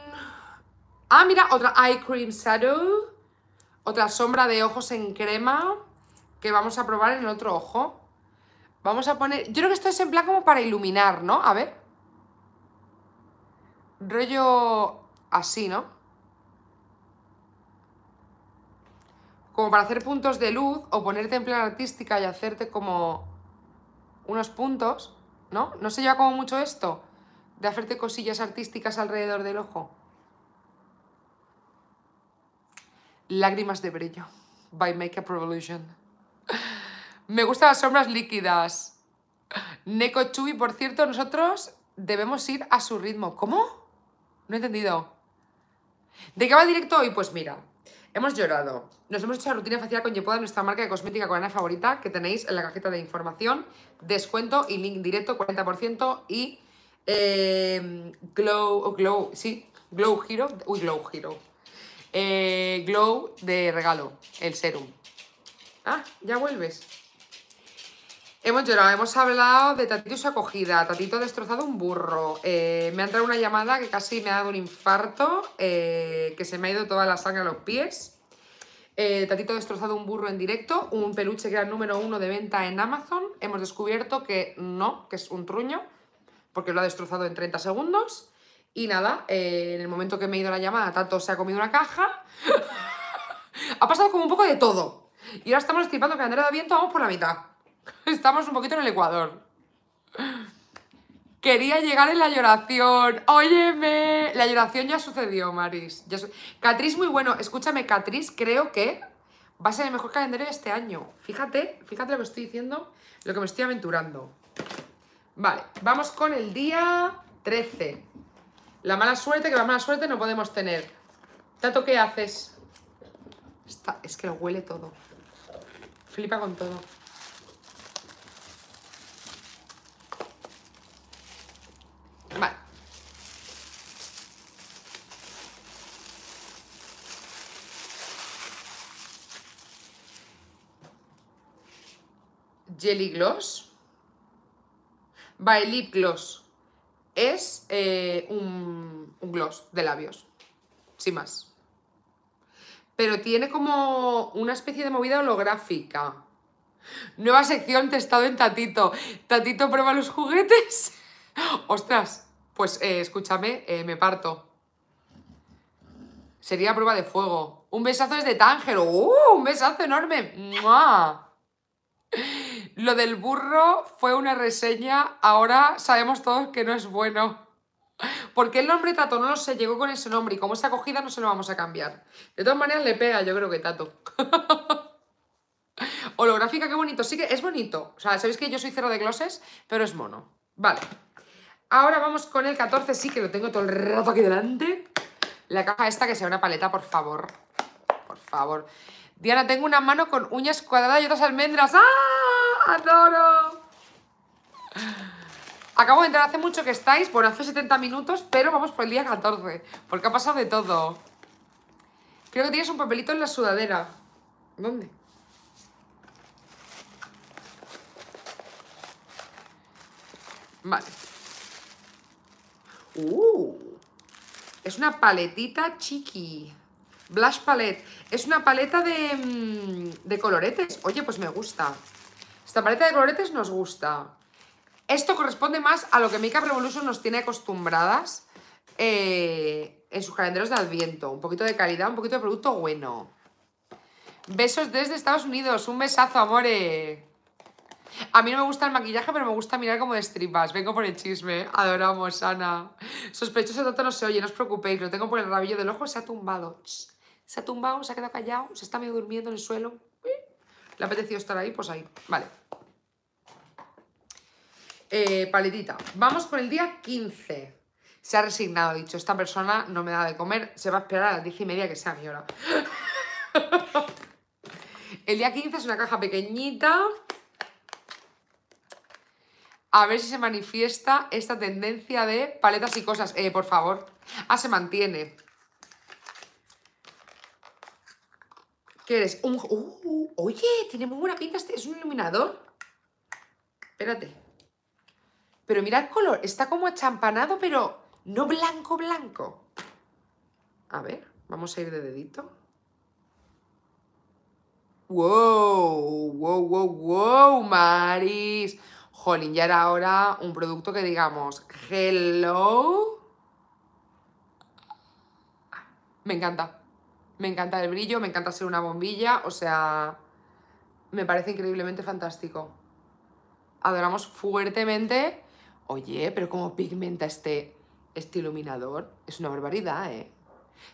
S1: Ah, mira, otra Eye Cream Shadow. Otra sombra de ojos en crema que vamos a probar en el otro ojo. Vamos a poner... Yo creo que esto es en plan como para iluminar, ¿no? A ver. Rollo así, ¿no? Como para hacer puntos de luz o ponerte en plan artística y hacerte como unos puntos. ¿no? ¿No se lleva como mucho esto? De hacerte cosillas artísticas alrededor del ojo. Lágrimas de brillo, by Makeup Revolution. Me gustan las sombras líquidas. Neko Chubi, por cierto, nosotros debemos ir a su ritmo. ¿Cómo? No he entendido. ¿De qué va el directo hoy? Pues mira, Hemos llorado. Nos hemos hecho la rutina facial con Yepoda, nuestra marca de cosmética coreana favorita, que tenéis en la cajita de información. Descuento y link directo, 40% y em, Glow, oh, Glow, sí, Glow Hero, uy, Glow Hero. Eh, glow de regalo, el serum. Ah, ya vuelves. Hemos llorado, hemos hablado de Tatito acogida, Tatito ha destrozado un burro, eh, me ha entrado una llamada que casi me ha dado un infarto, eh, que se me ha ido toda la sangre a los pies, eh, Tatito ha destrozado un burro en directo, un peluche que era el número uno de venta en Amazon, hemos descubierto que no, que es un truño, porque lo ha destrozado en 30 segundos, y nada, en el momento que me ha ido la llamada, Tato se ha comido una caja, [laughs] ha pasado como un poco de todo, y ahora estamos estirpando que Andrea de Viento vamos por la mitad. [laughs] Estamos un poquito en el Ecuador. Quería llegar en la lloración. Óyeme. La lloración ya sucedió, Maris. Catriz, muy bueno. Escúchame, Catriz, creo que va a ser el mejor calendario de este año. Fíjate, fíjate lo que estoy diciendo, lo que me estoy aventurando. Vale, vamos con el día 13. La mala suerte, que la mala suerte no podemos tener. Tato, ¿qué haces? es que lo huele todo. Flipa con todo. Jelly Gloss. By Lip Gloss. Es eh, un, un gloss de labios. Sin más. Pero tiene como una especie de movida holográfica. Nueva sección testado en Tatito. Tatito prueba los juguetes. [laughs] Ostras, pues eh, escúchame, eh, me parto. Sería prueba de fuego. Un besazo desde Tánger, ¡Uh! Un besazo enorme. Lo del burro fue una reseña. Ahora sabemos todos que no es bueno. Porque el nombre Tato no lo llegó con ese nombre y como esa acogida no se lo vamos a cambiar. De todas maneras le pega, yo creo que Tato. [laughs] Holográfica, qué bonito. Sí que es bonito. O sea, sabéis que yo soy cero de glosses, pero es mono. Vale. Ahora vamos con el 14, sí que lo tengo todo el rato aquí delante. La caja esta que sea una paleta, por favor. Por favor. Diana, tengo una mano con uñas cuadradas y otras almendras. ¡Ah! ¡Adoro! Acabo de entrar hace mucho que estáis, bueno, hace 70 minutos, pero vamos por el día 14, porque ha pasado de todo. Creo que tienes un papelito en la sudadera. ¿Dónde? Vale. Uh, es una paletita chiqui. Blush Palette. Es una paleta mm, de, coloretes. Oye, pues me gusta. Esta paleta de coloretes nos gusta. Esto corresponde más a lo que Makeup Revolution nos tiene acostumbradas eh, en sus calendarios de Adviento. Un poquito de calidad, un poquito de producto bueno. Besos desde Estados Unidos. Un besazo, amores. A mí no me gusta el maquillaje, pero me gusta mirar como de stripas. Vengo por el chisme. Adoramos, Ana. Sospechoso tanto no se oye, no os preocupéis. Lo tengo por el rabillo del ojo, se ha tumbado. Se ha tumbado, se ha quedado callado, se está medio durmiendo en el suelo. Le ha apetecido estar ahí, pues ahí. Vale. Eh, paletita. Vamos con el día 15. Se ha resignado, dicho, esta persona no me da de comer, se va a esperar a las 10 y media que sea mi hora. [laughs] el día 15 es una caja pequeñita a ver si se manifiesta esta tendencia de paletas y cosas. Eh, por favor. Ah, se mantiene. ¿Qué eres? Uh, oye, tiene muy buena pinta este. Es un iluminador. Espérate. Pero mira el color. Está como achampanado, pero no blanco, blanco. A ver, vamos a ir de dedito. ¡Wow! ¡Wow, wow, wow, Maris! jolín, ya era ahora un producto que digamos, hello. Me encanta. Me encanta el brillo, me encanta ser una bombilla, o sea, me parece increíblemente fantástico. Adoramos fuertemente. Oye, pero cómo pigmenta este, este iluminador. Es una barbaridad, ¿eh?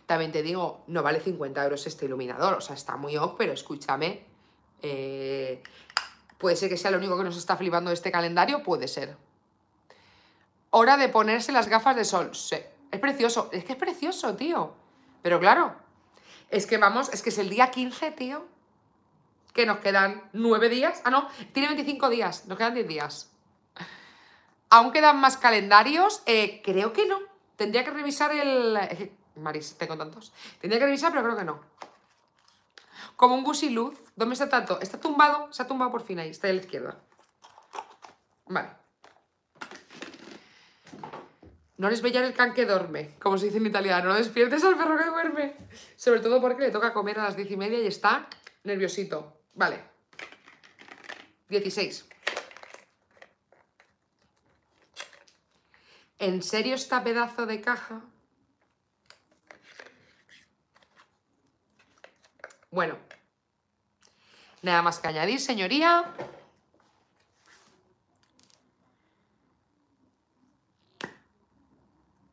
S1: También te digo, no vale 50 euros este iluminador, o sea, está muy off, pero escúchame. Eh, Puede ser que sea lo único que nos está flipando este calendario, puede ser. Hora de ponerse las gafas de sol, sí. Es precioso, es que es precioso, tío. Pero claro, es que vamos, es que es el día 15, tío. Que nos quedan nueve días. Ah, no, tiene 25 días, nos quedan 10 días. ¿Aún quedan más calendarios? Eh, creo que no. Tendría que revisar el... Maris, tengo tantos. Tendría que revisar, pero creo que no como un gusiluz. ¿Dónde está tanto? Está tumbado, se ha tumbado por fin ahí, está a la izquierda. Vale. No les veía el can que duerme, como se dice en italiano. No despiertes al perro que duerme. Sobre todo porque le toca comer a las diez y media y está nerviosito. Vale. 16. ¿En serio está pedazo de caja? Bueno, Nada más que añadir, señoría.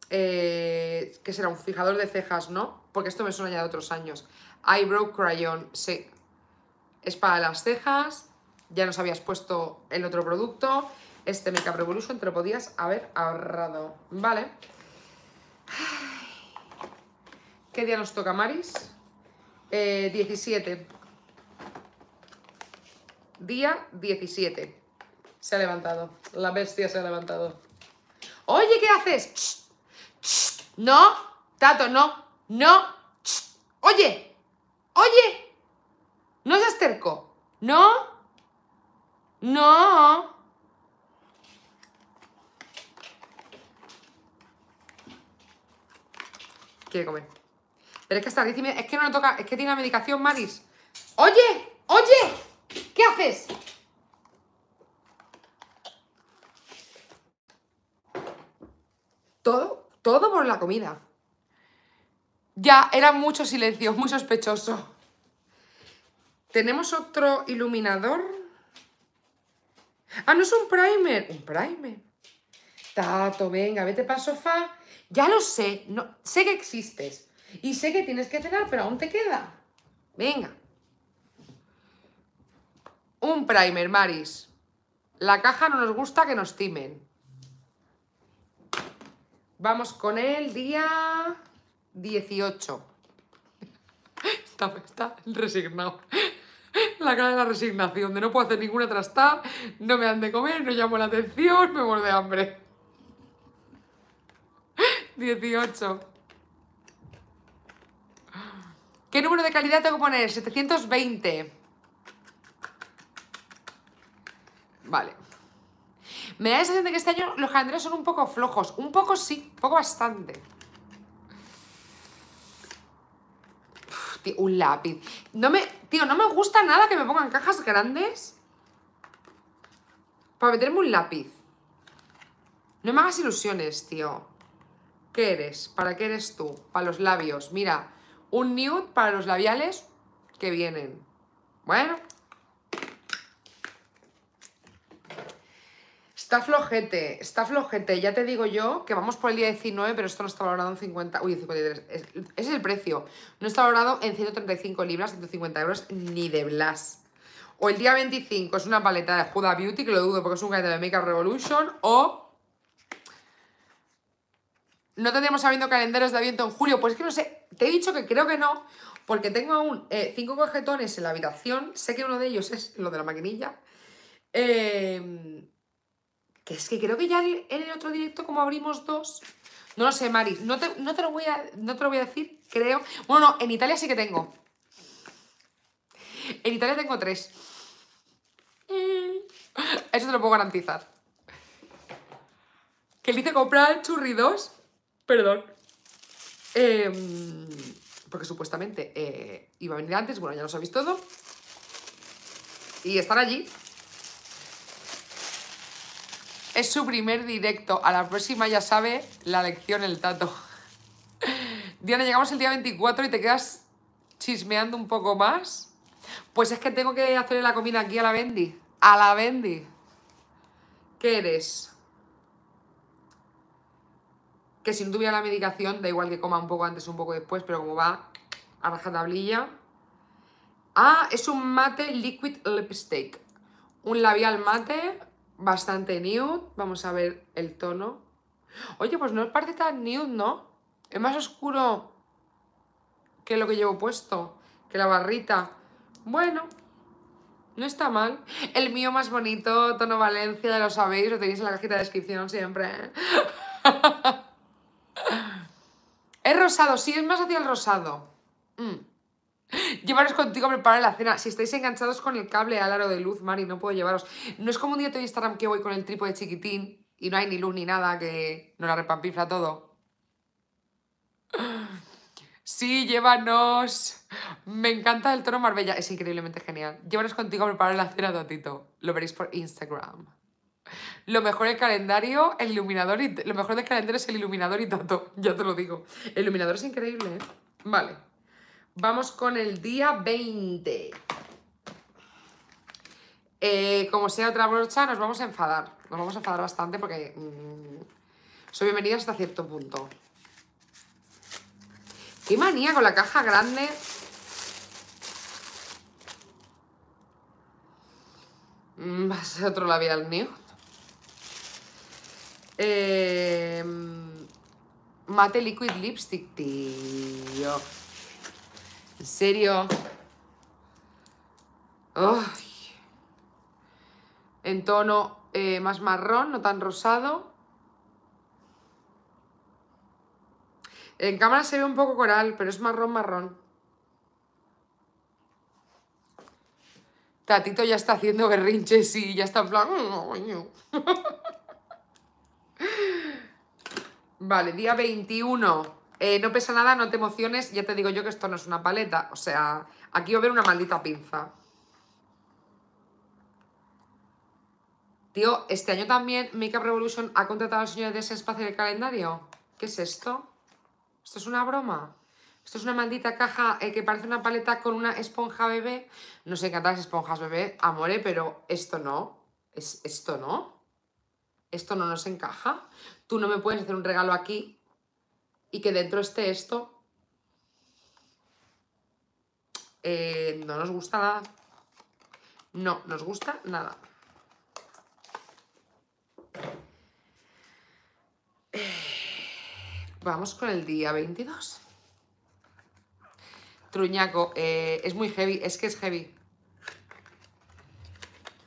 S1: Eh, que será un fijador de cejas, ¿no? Porque esto me suena ya de otros años. Eyebrow Crayon, sí. Es para las cejas. Ya nos habías puesto el otro producto. Este Makeup Revolution te lo podías haber ahorrado. Vale. ¿Qué día nos toca, Maris? Eh, 17 día 17. Se ha levantado. La bestia se ha levantado. Oye, ¿qué haces? No, Tato, no, no. Oye, oye. No seas terco. No. No. Quiere comer. Pero es que está Es que no le toca. Es que tiene la medicación, Maris. Oye, oye. ¿Qué haces? Todo, todo por la comida. Ya, era mucho silencio, muy sospechoso. Tenemos otro iluminador. Ah, no es un primer. Un primer. Tato, venga, vete para el sofá. Ya lo sé, no, sé que existes. Y sé que tienes que cenar, pero aún te queda. Venga. Un primer, Maris. La caja no nos gusta que nos timen. Vamos con el día 18. [laughs] Está, resignado. La cara de la resignación, de no puedo hacer ninguna trastada, no me dan de comer, no llamo la atención, me muero de hambre. 18. [laughs] ¿Qué número de calidad tengo que poner? 720. Vale. Me da la sensación de que este año los calendarios son un poco flojos. Un poco sí, poco bastante. un lápiz. No me, tío, no me gusta nada que me pongan cajas grandes para meterme un lápiz. No me hagas ilusiones, tío. ¿Qué eres? ¿Para qué eres tú? Para los labios. Mira, un nude para los labiales que vienen. Bueno, Está flojete, está flojete. Ya te digo yo que vamos por el día 19, pero esto no está valorado en 50... Uy, 53. Es, es el precio. No está valorado en 135 libras, 150 euros, ni de Blas. O el día 25 es una paleta de Huda Beauty, que lo dudo porque es un calendario de Makeup Revolution. O no tendríamos habiendo calendarios de aviento en julio. Pues es que no sé, te he dicho que creo que no, porque tengo aún 5 eh, cinco cojetones en la habitación. Sé que uno de ellos es lo de la maquinilla. Eh, que es que creo que ya en el otro directo, como abrimos dos, no lo sé, Mari, no te, lo, voy a, no te voy a decir, creo. Bueno, no, en Italia sí que tengo. En Italia tengo tres. Mm. Eso te lo puedo garantizar. Que le dice comprar churridos. Perdón. Em, porque supuestamente eh, iba a venir antes, bueno, ya lo sabéis todo. Y están allí. Es su primer directo. A la próxima ya sabe la lección el tato. Diana, llegamos el día 24 y te quedas chismeando un poco más. Pues es que tengo que hacerle la comida aquí a la Bendy. A la Bendy. ¿Qué eres? Que sin no tuviera la medicación, da igual que coma un poco antes o un poco después, pero como va a rajatablilla. Ah, es un mate liquid lipstick. Un labial mate bastante nude. Vamos a ver el tono. Oye, pues no es parte tan nude, ¿no? Es más oscuro que lo que llevo puesto, que la barrita. Bueno, no está mal. El mío más bonito, tono Valencia, lo sabéis, lo tenéis en la cajita de descripción siempre. ¿eh? [laughs] es rosado, sí, es más hacia el rosado. Mm. Llévanos contigo a preparar la cena. Si estáis enganchados con el cable al aro de luz, Mari, no puedo llevaros. No es como un día de Instagram que voy con el de chiquitín y no hay ni luz ni nada, que no la repampifra todo. Sí, llévanos. Me encanta el tono Marbella, es increíblemente genial. Llévanos contigo a preparar la cena, Totito. Lo veréis por Instagram. Lo mejor del calendario, el iluminador y... Lo mejor del calendario es el iluminador y Toto, ya te lo digo. El iluminador es increíble, ¿eh? Vale. Vamos con el día 20. Eh, como sea otra brocha, nos vamos a enfadar. Nos vamos a enfadar bastante porque mm, soy bienvenida hasta cierto punto. Qué manía con la caja grande. Mm, va a ser otro labial mío. Eh, mm, mate Liquid Lipstick, tío. ¿En serio? En tono eh, más marrón, no tan rosado. En cámara se ve un poco coral, pero es marrón, marrón. Tatito ya está haciendo berrinches y ya está en plan... Mm, [laughs] vale, día 21. Eh, no pesa nada, no te emociones, ya te digo yo que esto no es una paleta, o sea, aquí va a haber una maldita pinza. Tío, este año también Makeup Revolution ha contratado al señor de ese espacio del calendario. ¿Qué es esto? ¿Esto es una broma? Esto es una maldita caja eh, que parece una paleta con una esponja bebé. Nos encantan las esponjas bebé, amore, pero esto no. Es, esto no. Esto no nos encaja. Tú no me puedes hacer un regalo aquí y que dentro esté esto, eh, no nos gusta nada. No nos gusta nada. Eh, vamos con el día 22. Truñaco, eh, es muy heavy, es que es heavy.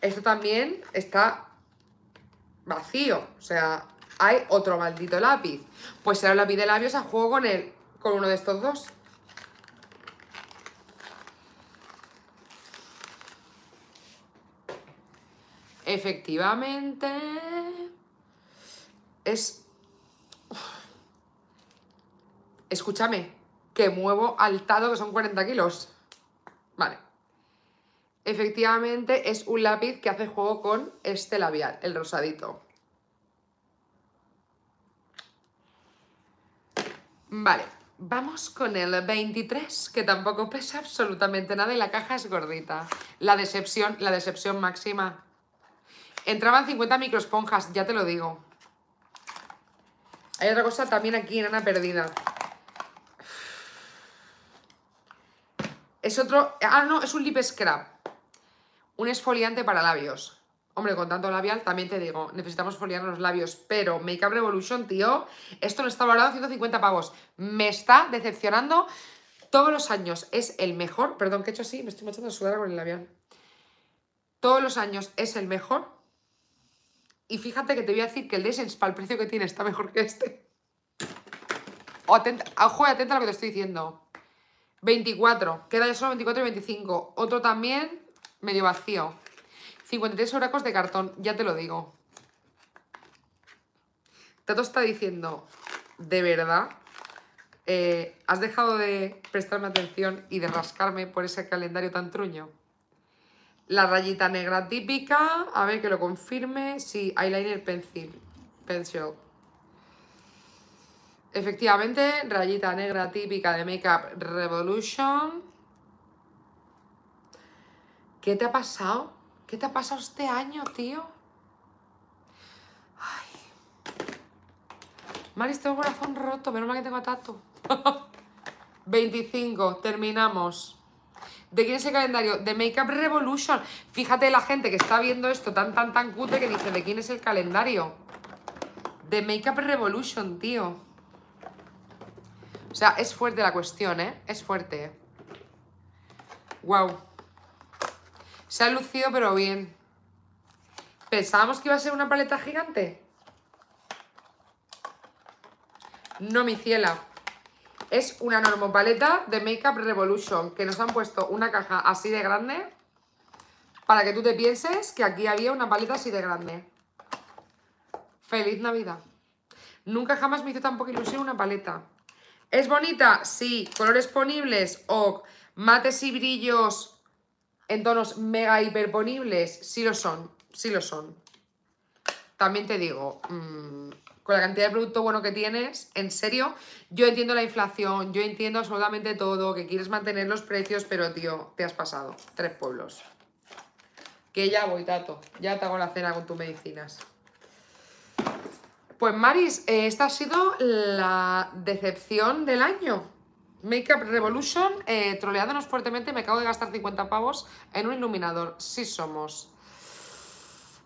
S1: Esto también está vacío, o sea, hay otro maldito lápiz. Pues será el lápiz de labios a juego con, con uno de estos dos. Efectivamente. Es... Escúchame, que muevo al tado que son 40 kilos. Vale. Efectivamente es un lápiz que hace juego con este labial, el rosadito. Vale, vamos con el 23, que tampoco pesa absolutamente nada y la caja es gordita. La decepción, la decepción máxima. Entraban 50 microesponjas, ya te lo digo. Hay otra cosa también aquí, Ana perdida. Es otro... Ah, no, es un lip scrap. Un esfoliante para labios. Hombre, con tanto labial, también te digo, necesitamos foliar los labios, pero Makeup Revolution, tío, esto no está valorado 150 pavos. Me está decepcionando todos los años. Es el mejor, perdón que he hecho así, me estoy echando a sudar con el labial. Todos los años es el mejor. Y fíjate que te voy a decir que el de para el precio que tiene, está mejor que este. Atenta, ah, ojo atenta a lo que te estoy diciendo. 24, queda ya solo 24 y 25. Otro también medio vacío. 53 oracos de cartón, ya te lo digo. Tato está diciendo, de verdad, eh, ¿has dejado de prestarme atención y de rascarme por ese calendario tan truño? La rayita negra típica, a ver que lo confirme. Sí, eyeliner pencil. Pencil. Efectivamente, rayita negra típica de Makeup Revolution. ¿Qué te ha pasado? ¿Qué te ha pasado este año, tío? Ay. Maris, tengo el corazón roto, menos mal que tengo Tato. 25, [laughs] terminamos. ¿De quién es el calendario? De Makeup Revolution. Fíjate la gente que está viendo esto tan, tan, tan cute que dice, ¿de quién es el calendario? De Makeup Revolution, tío. O sea, es fuerte la cuestión, ¿eh? Es fuerte. ¿eh? Guau. Se ha lucido, pero bien. Pensábamos que iba a ser una paleta gigante. No, mi ciela. Es una paleta de Makeup Revolution, que nos han puesto una caja así de grande para que tú te pienses que aquí había una paleta así de grande. Feliz Navidad. Nunca jamás me hizo poca ilusión una paleta. ¿Es bonita? Sí. ¿Colores ponibles? o Mates y brillos en tonos mega hiperponibles, sí lo son, sí lo son. También te digo, mm, con la cantidad de producto bueno que tienes, en serio, yo entiendo la inflación, yo entiendo absolutamente todo, que quieres mantener los precios, pero tío, te has pasado. Tres pueblos. Que ya voy, Tato. Ya te hago la cena con tus medicinas. Pues Maris, eh, esta ha sido la decepción del año. Makeup Revolution, eh, troleándonos fuertemente, me acabo de gastar 50 pavos en un iluminador. Sí somos.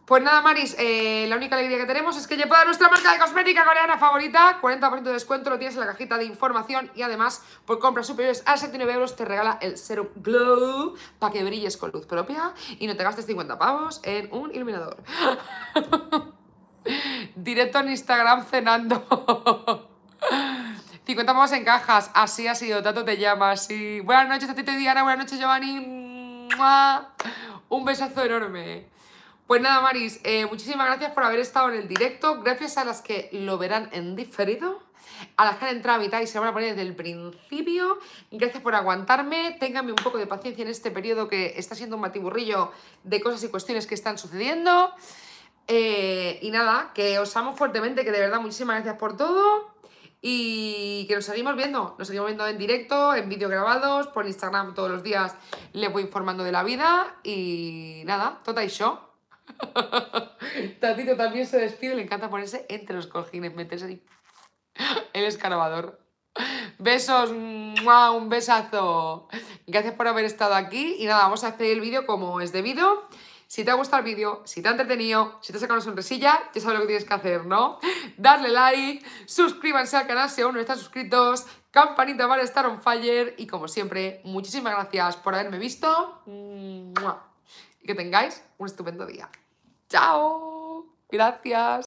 S1: Pues nada, Maris, eh, la única alegría que tenemos es que lleva nuestra marca de cosmética coreana favorita. 40% de descuento lo tienes en la cajita de información y además, por compras superiores a 79 euros, te regala el Serum Glow para que brilles con luz propia y no te gastes 50 pavos en un iluminador. [laughs] Directo en Instagram cenando. [laughs] 50 pavos en cajas. Así ha sido, Tato te llama, así. Buenas noches, a y Diana. Buenas noches, Giovanni. Un besazo enorme. Pues nada, Maris, eh, muchísimas gracias por haber estado en el directo. Gracias a las que lo verán en diferido, a las que han entrado a mitad y se van a poner desde el principio. Gracias por aguantarme. Ténganme un poco de paciencia en este periodo que está siendo un matiburrillo de cosas y cuestiones que están sucediendo. Eh, y nada, que os amo fuertemente, que de verdad muchísimas gracias por todo y que nos seguimos viendo, nos seguimos viendo en directo, en vídeo grabados, por Instagram todos los días les voy informando de la vida y nada, tota y show. [laughs] Tatito también se despide, le encanta ponerse entre los cojines, meterse ahí [laughs] el escarabador. Besos, un besazo. Gracias por haber estado aquí y nada, vamos a hacer el vídeo como es debido. Si te ha gustado el vídeo, si te ha entretenido, si te ha sacado una sonrisilla, ya sabes lo que tienes que hacer, ¿no? [laughs] Darle like, suscríbanse al canal si aún no están suscritos, campanita para estar on fire y como siempre, muchísimas gracias por haberme visto y que tengáis un estupendo día. ¡Chao! Gracias.